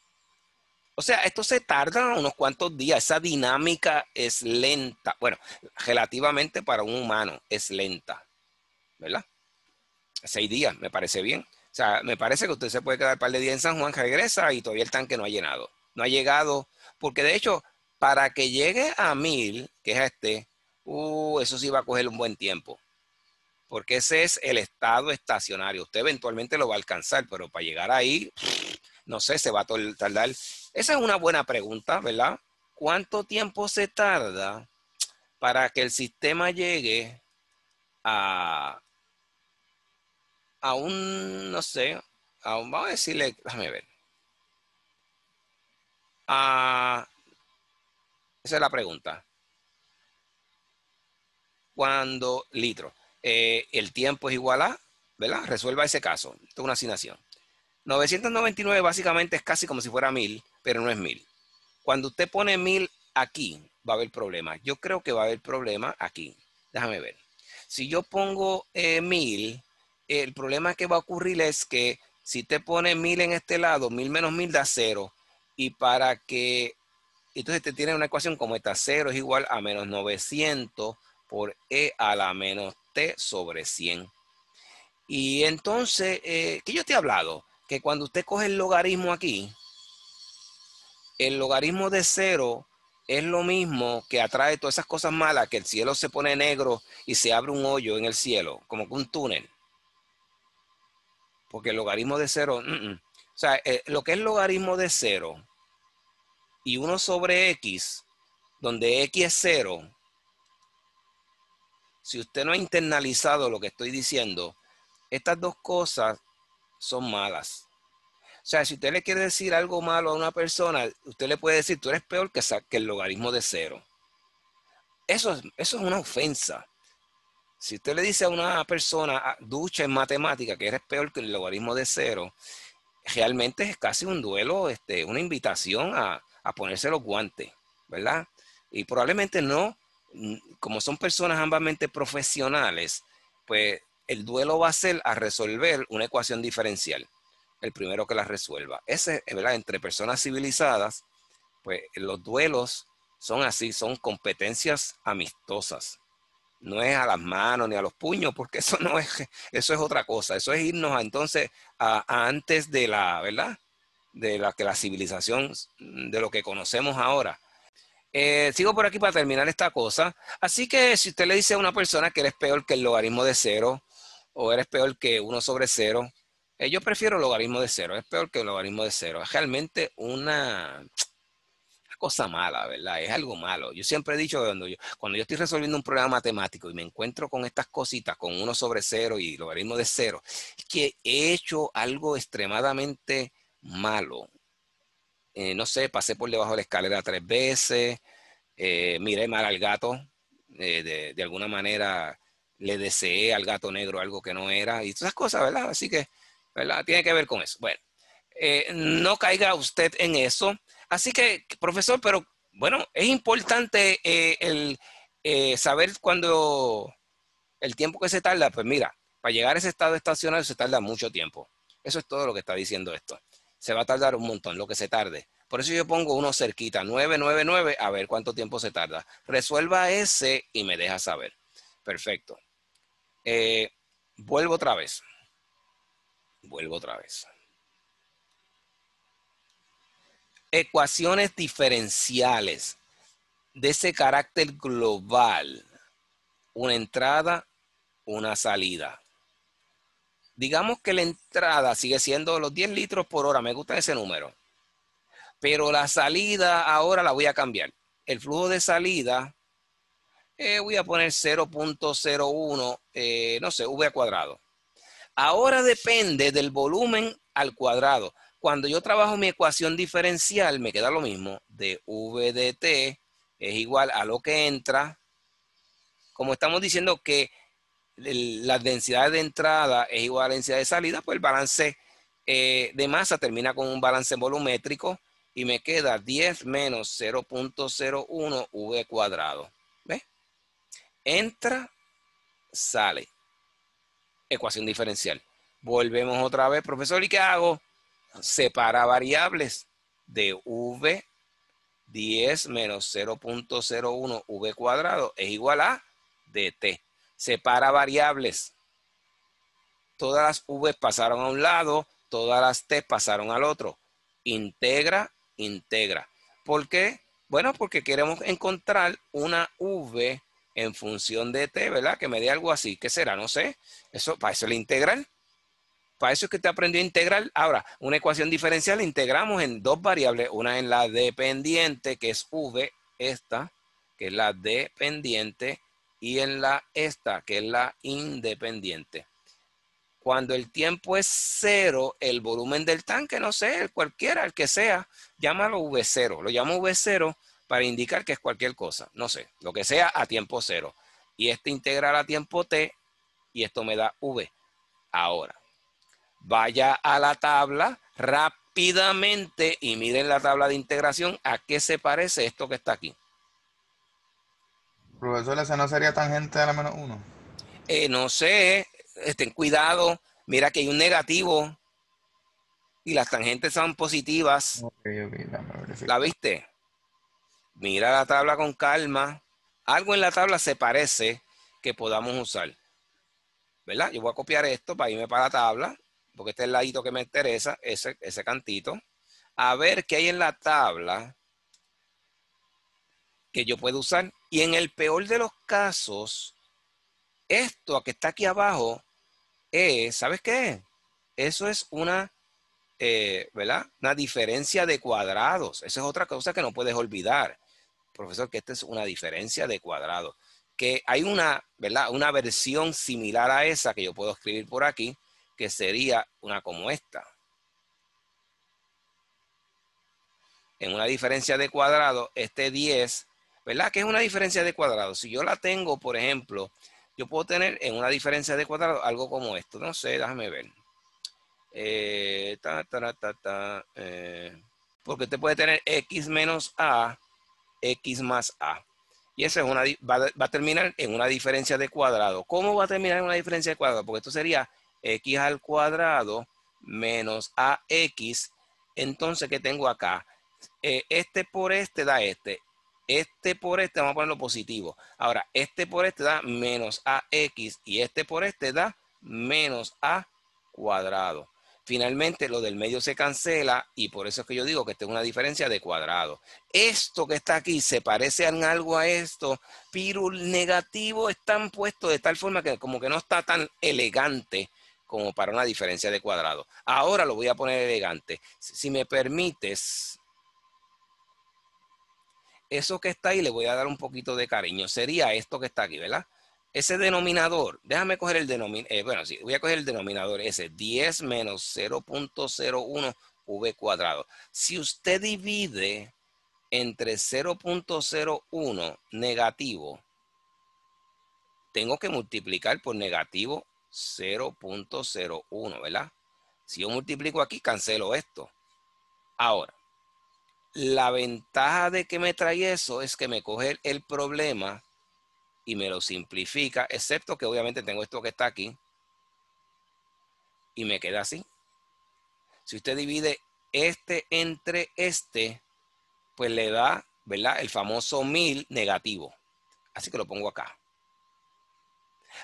O sea, esto se tarda unos cuantos días. Esa dinámica es lenta. Bueno, relativamente para un humano es lenta. ¿Verdad? Seis días, me parece bien. O sea, me parece que usted se puede quedar un par de días en San Juan, regresa y todavía el tanque no ha llenado. No ha llegado. Porque de hecho, para que llegue a mil, que es este, uh, eso sí va a coger un buen tiempo. Porque ese es el estado estacionario. Usted eventualmente lo va a alcanzar, pero para llegar ahí, no sé, se va a tardar. Esa es una buena pregunta, ¿verdad? ¿Cuánto tiempo se tarda para que el sistema llegue a, a un, no sé, a un, vamos a decirle, déjame ver. A, esa es la pregunta. Cuando litro, eh, el tiempo es igual a, ¿verdad? Resuelva ese caso. Esto es una asignación. 999 básicamente es casi como si fuera 1000, pero no es 1000. Cuando usted pone 1000 aquí, va a haber problema. Yo creo que va a haber problema aquí. Déjame ver. Si yo pongo 1000, eh, el problema que va a ocurrir es que si te pone 1000 en este lado, 1000 menos 1000 da 0. Y para que, entonces te tiene una ecuación como esta, 0 es igual a menos 900 por E a la menos T sobre 100. Y entonces, eh, ¿qué yo te he hablado? cuando usted coge el logaritmo aquí, el logaritmo de cero es lo mismo que atrae todas esas cosas malas, que el cielo se pone negro y se abre un hoyo en el cielo, como que un túnel. Porque el logaritmo de cero, mm, mm. o sea, eh, lo que es logaritmo de cero y uno sobre x, donde x es cero, si usted no ha internalizado lo que estoy diciendo, estas dos cosas son malas. O sea, si usted le quiere decir algo malo a una persona, usted le puede decir, tú eres peor que, el logaritmo de cero. Eso, eso es una ofensa. Si usted le dice a una persona ah, ducha en matemática que eres peor que el logaritmo de cero, realmente es casi un duelo, este, una invitación a, a ponerse los guantes, ¿verdad? Y probablemente no, como son personas ambamente profesionales, pues el duelo va a ser a resolver una ecuación diferencial el primero que las resuelva. Ese, eh, ¿verdad? Entre personas civilizadas, pues los duelos son así, son competencias amistosas. No es a las manos ni a los puños, porque eso no es, eso es otra cosa. Eso es irnos entonces a, antes de la, ¿verdad? De la que la civilización, mm, de lo que conocemos ahora. Eh, sigo por aquí para terminar esta cosa. Así que si usted le dice a una persona que eres peor que el logaritmo de cero, o eres peor que uno sobre cero, eh, yo prefiero el logaritmo de cero, es peor que el logaritmo de cero. Es realmente una, cosa mala, ¿verdad? Es algo malo. Yo siempre he dicho que cuando yo, cuando yo estoy resolviendo un problema matemático y me encuentro con estas cositas, con uno sobre cero y logaritmo de cero, que he hecho algo extremadamente malo. Eh, no sé, pasé por debajo de la escalera tres veces, eh, miré mal al gato, de, de alguna manera le deseé al gato negro algo que no era, y todas esas cosas, ¿verdad? Así que ¿verdad? Tiene que ver con eso. Bueno, eh, no caiga usted en eso. Así que, profesor, pero bueno, es importante eh, el eh, saber cuándo, el tiempo que se tarda, pues mira, para llegar a ese estado estacional se tarda mucho tiempo. Eso es todo lo que está diciendo esto. Se va a tardar un montón, lo que se tarde. Por eso yo pongo uno cerquita, 999, a ver cuánto tiempo se tarda. Resuelva ese y me deja saber. Perfecto. vuelvo otra vez. Vuelvo otra vez. Ecuaciones diferenciales de ese carácter global. Una entrada, una salida. Digamos que la entrada sigue siendo los 10 litros por hora. Me gusta ese número. Pero la salida ahora la voy a cambiar. El flujo de salida eh, voy a poner 0.01, eh, no sé, V cuadrado. Ahora depende del volumen al cuadrado. Cuando yo trabajo mi ecuación diferencial, me queda lo mismo. De V de T es igual a lo que entra. Como estamos diciendo que la densidad de entrada es igual a la densidad de salida, pues el balance eh, de masa termina con un balance volumétrico y me queda 10 menos 0.01 V cuadrado. ¿Ve? Entra, sale ecuación diferencial. Volvemos otra vez, profesor, ¿y qué hago? Separa variables de v 10 menos 0.01 v cuadrado es igual a dt. Separa variables. Todas las v pasaron a un lado, todas las t pasaron al otro. Integra, integra. ¿Por qué? Bueno, porque queremos encontrar una v en función de t, ¿verdad? Que me dé algo así. ¿Qué será? No sé. Eso, para eso la integral. Para eso es que te aprendió a integrar. Ahora, una ecuación diferencial la integramos en dos variables. Una en la dependiente, que es v, esta, que es la dependiente, y en la esta, que es la independiente. Cuando el tiempo es cero, el volumen del tanque, no sé, cualquiera, el que sea, llámalo V0. Lo llamo V0 para indicar que es cualquier cosa, no sé, lo que sea a tiempo cero. Y este integral a tiempo t, y esto me da v. Ahora, vaya a la tabla rápidamente y miren la tabla de integración a qué se parece esto que está aquí. Profesor, ¿esa no sería tangente a la menos uno? Eh, no sé, Estén cuidado, mira que hay un negativo y las tangentes son positivas. ¿La viste? mira la tabla con calma. Algo en la tabla se parece que podamos usar. ¿Verdad? Yo voy a copiar esto para irme para la tabla, porque este es el ladito que me interesa, ese, ese cantito. A ver qué hay en la tabla que yo puedo usar. Y en el peor de los casos, esto que está aquí abajo es, ¿sabes qué? Eso es una, eh, ¿verdad? Una diferencia de cuadrados. Esa es otra cosa que no puedes olvidar profesor, que esta es una diferencia de cuadrado. Que hay una, ¿verdad? Una versión similar a esa que yo puedo escribir por aquí, que sería una como esta. En una diferencia de cuadrado, este 10, ¿verdad? Que es una diferencia de cuadrado. Si yo la tengo, por ejemplo, yo puedo tener en una diferencia de cuadrado algo como esto. No sé, déjame ver. Eh, ta, eh, porque usted puede tener x menos a x más a. Y eso es una, va, a terminar en una diferencia de cuadrado. ¿Cómo va a terminar en una diferencia de cuadrado? Porque esto sería x al cuadrado menos ax. Entonces, ¿qué tengo acá? Eh, este por este da este. Este por este, vamos a ponerlo positivo. Ahora, este por este da menos ax y este por este da menos a cuadrado finalmente lo del medio se cancela y por eso es que yo digo que tengo una diferencia de cuadrado. Esto que está aquí se parece en algo a esto, pero el negativo están puesto de tal forma que como que no está tan elegante como para una diferencia de cuadrado. Ahora lo voy a poner elegante. Si me permites, eso que está ahí le voy a dar un poquito de cariño. Sería esto que está aquí, ¿verdad? ese denominador, déjame coger el denominador, eh, bueno, sí, voy a coger el denominador ese, 10 menos 0.01 v cuadrado. Si usted divide entre 0.01 negativo, tengo que multiplicar por negativo 0.01, ¿verdad? Si yo multiplico aquí, cancelo esto. Ahora, la ventaja de que me trae eso es que me coge el problema y me lo simplifica, excepto que obviamente tengo esto que está aquí y me queda así. Si usted divide este entre este, pues le da, ¿verdad? El famoso 1000 negativo. Así que lo pongo acá.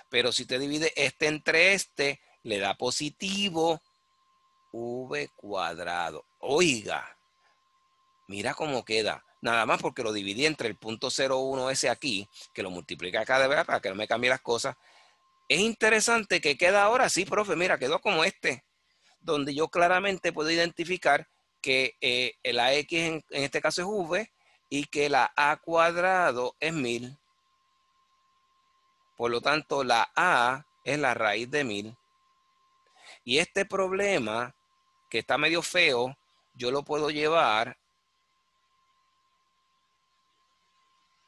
Pero si usted divide este entre este, le da positivo v cuadrado. Oiga, mira cómo queda nada más porque lo dividí entre el punto 01 ese aquí, que lo multiplica acá de verdad para que no me cambie las cosas. Es interesante que queda ahora, sí, profe, mira, quedó como este, donde yo claramente puedo identificar que eh, la X en, en, este caso es V y que la A cuadrado es 1000. Por lo tanto, la A es la raíz de 1000. Y este problema, que está medio feo, yo lo puedo llevar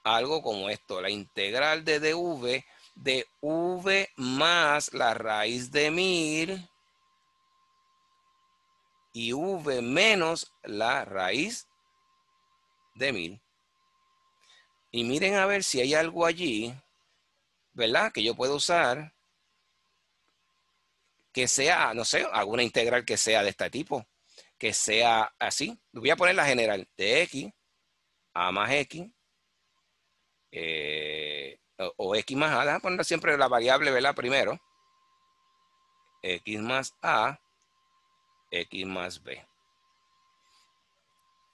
algo como esto, la integral de dv de v más la raíz de 1000 y v menos la raíz de 1000. Y miren a ver si hay algo allí, ¿verdad? Que yo puedo usar que sea, no sé, alguna integral que sea de este tipo, que sea así. Voy a poner la general de x a más x eh, o, x más a, déjame poner siempre la variable, ¿verdad? Primero, x más a, x más b.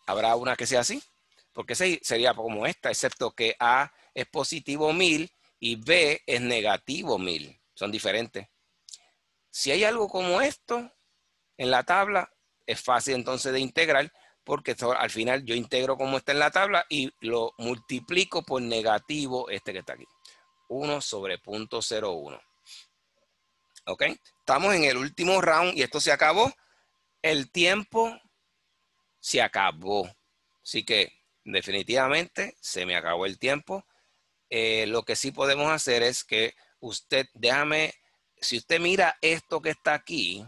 ¿Habrá una que sea así? Porque sería como esta, excepto que a es positivo 1000 y b es negativo 1000. Son diferentes. Si hay algo como esto en la tabla, es fácil entonces de integrar porque al final yo integro como está en la tabla y lo multiplico por negativo este que está aquí. 1 sobre punto 01. ¿Ok? Estamos en el último round y esto se acabó. El tiempo se acabó. Así que definitivamente se me acabó el tiempo. Eh, lo que sí podemos hacer es que usted, déjame, si usted mira esto que está aquí,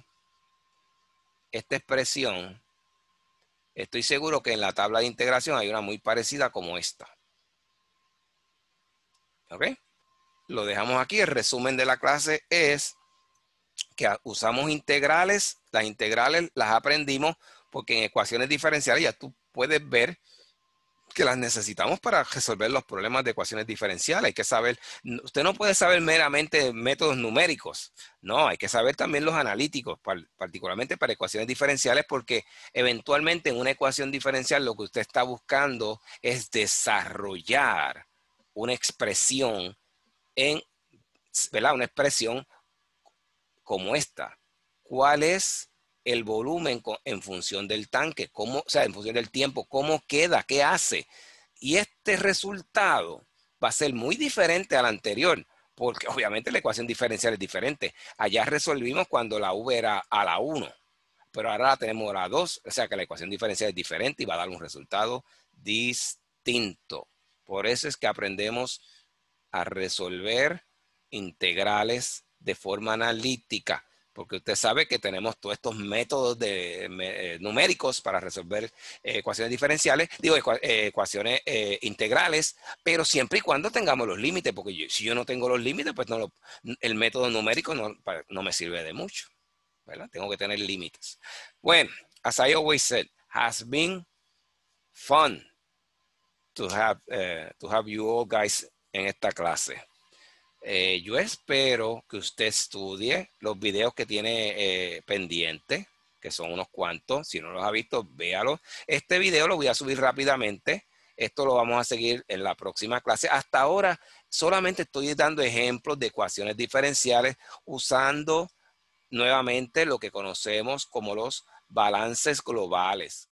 esta expresión, Estoy seguro que en la tabla de integración hay una muy parecida como esta. ¿Ok? Lo dejamos aquí. El resumen de la clase es que usamos integrales. Las integrales las aprendimos porque en ecuaciones diferenciales ya tú puedes ver que las necesitamos para resolver los problemas de ecuaciones diferenciales. Hay que saber, usted no puede saber meramente métodos numéricos, no, hay que saber también los analíticos, particularmente para ecuaciones diferenciales, porque eventualmente en una ecuación diferencial lo que usted está buscando es desarrollar una expresión en, ¿verdad? Una expresión como esta. ¿Cuál es el volumen en función del tanque, o sea, en función del tiempo, cómo queda, qué hace. Y este resultado va a ser muy diferente al anterior, porque obviamente la ecuación diferencial es diferente. Allá resolvimos cuando la V era a la 1, pero ahora tenemos a la 2, o sea que la ecuación diferencial es diferente y va a dar un resultado distinto. Por eso es que aprendemos a resolver integrales de forma analítica porque usted sabe que tenemos todos estos métodos de, eh, numéricos para resolver eh, ecuaciones diferenciales, digo, eh, ecuaciones integrales, pero siempre y cuando tengamos los límites, porque si yo no tengo los límites, pues no el método numérico no, me sirve de mucho, ¿verdad? Tengo que tener límites. Bueno, as I always said, has been fun to have, to have you all guys en esta clase. Eh, yo espero que usted estudie los videos que tiene eh, pendiente, que son unos cuantos. Si no los ha visto, véalos. Este video lo voy a subir rápidamente. Esto lo vamos a seguir en la próxima clase. Hasta ahora solamente estoy dando ejemplos de ecuaciones diferenciales usando nuevamente lo que conocemos como los balances globales.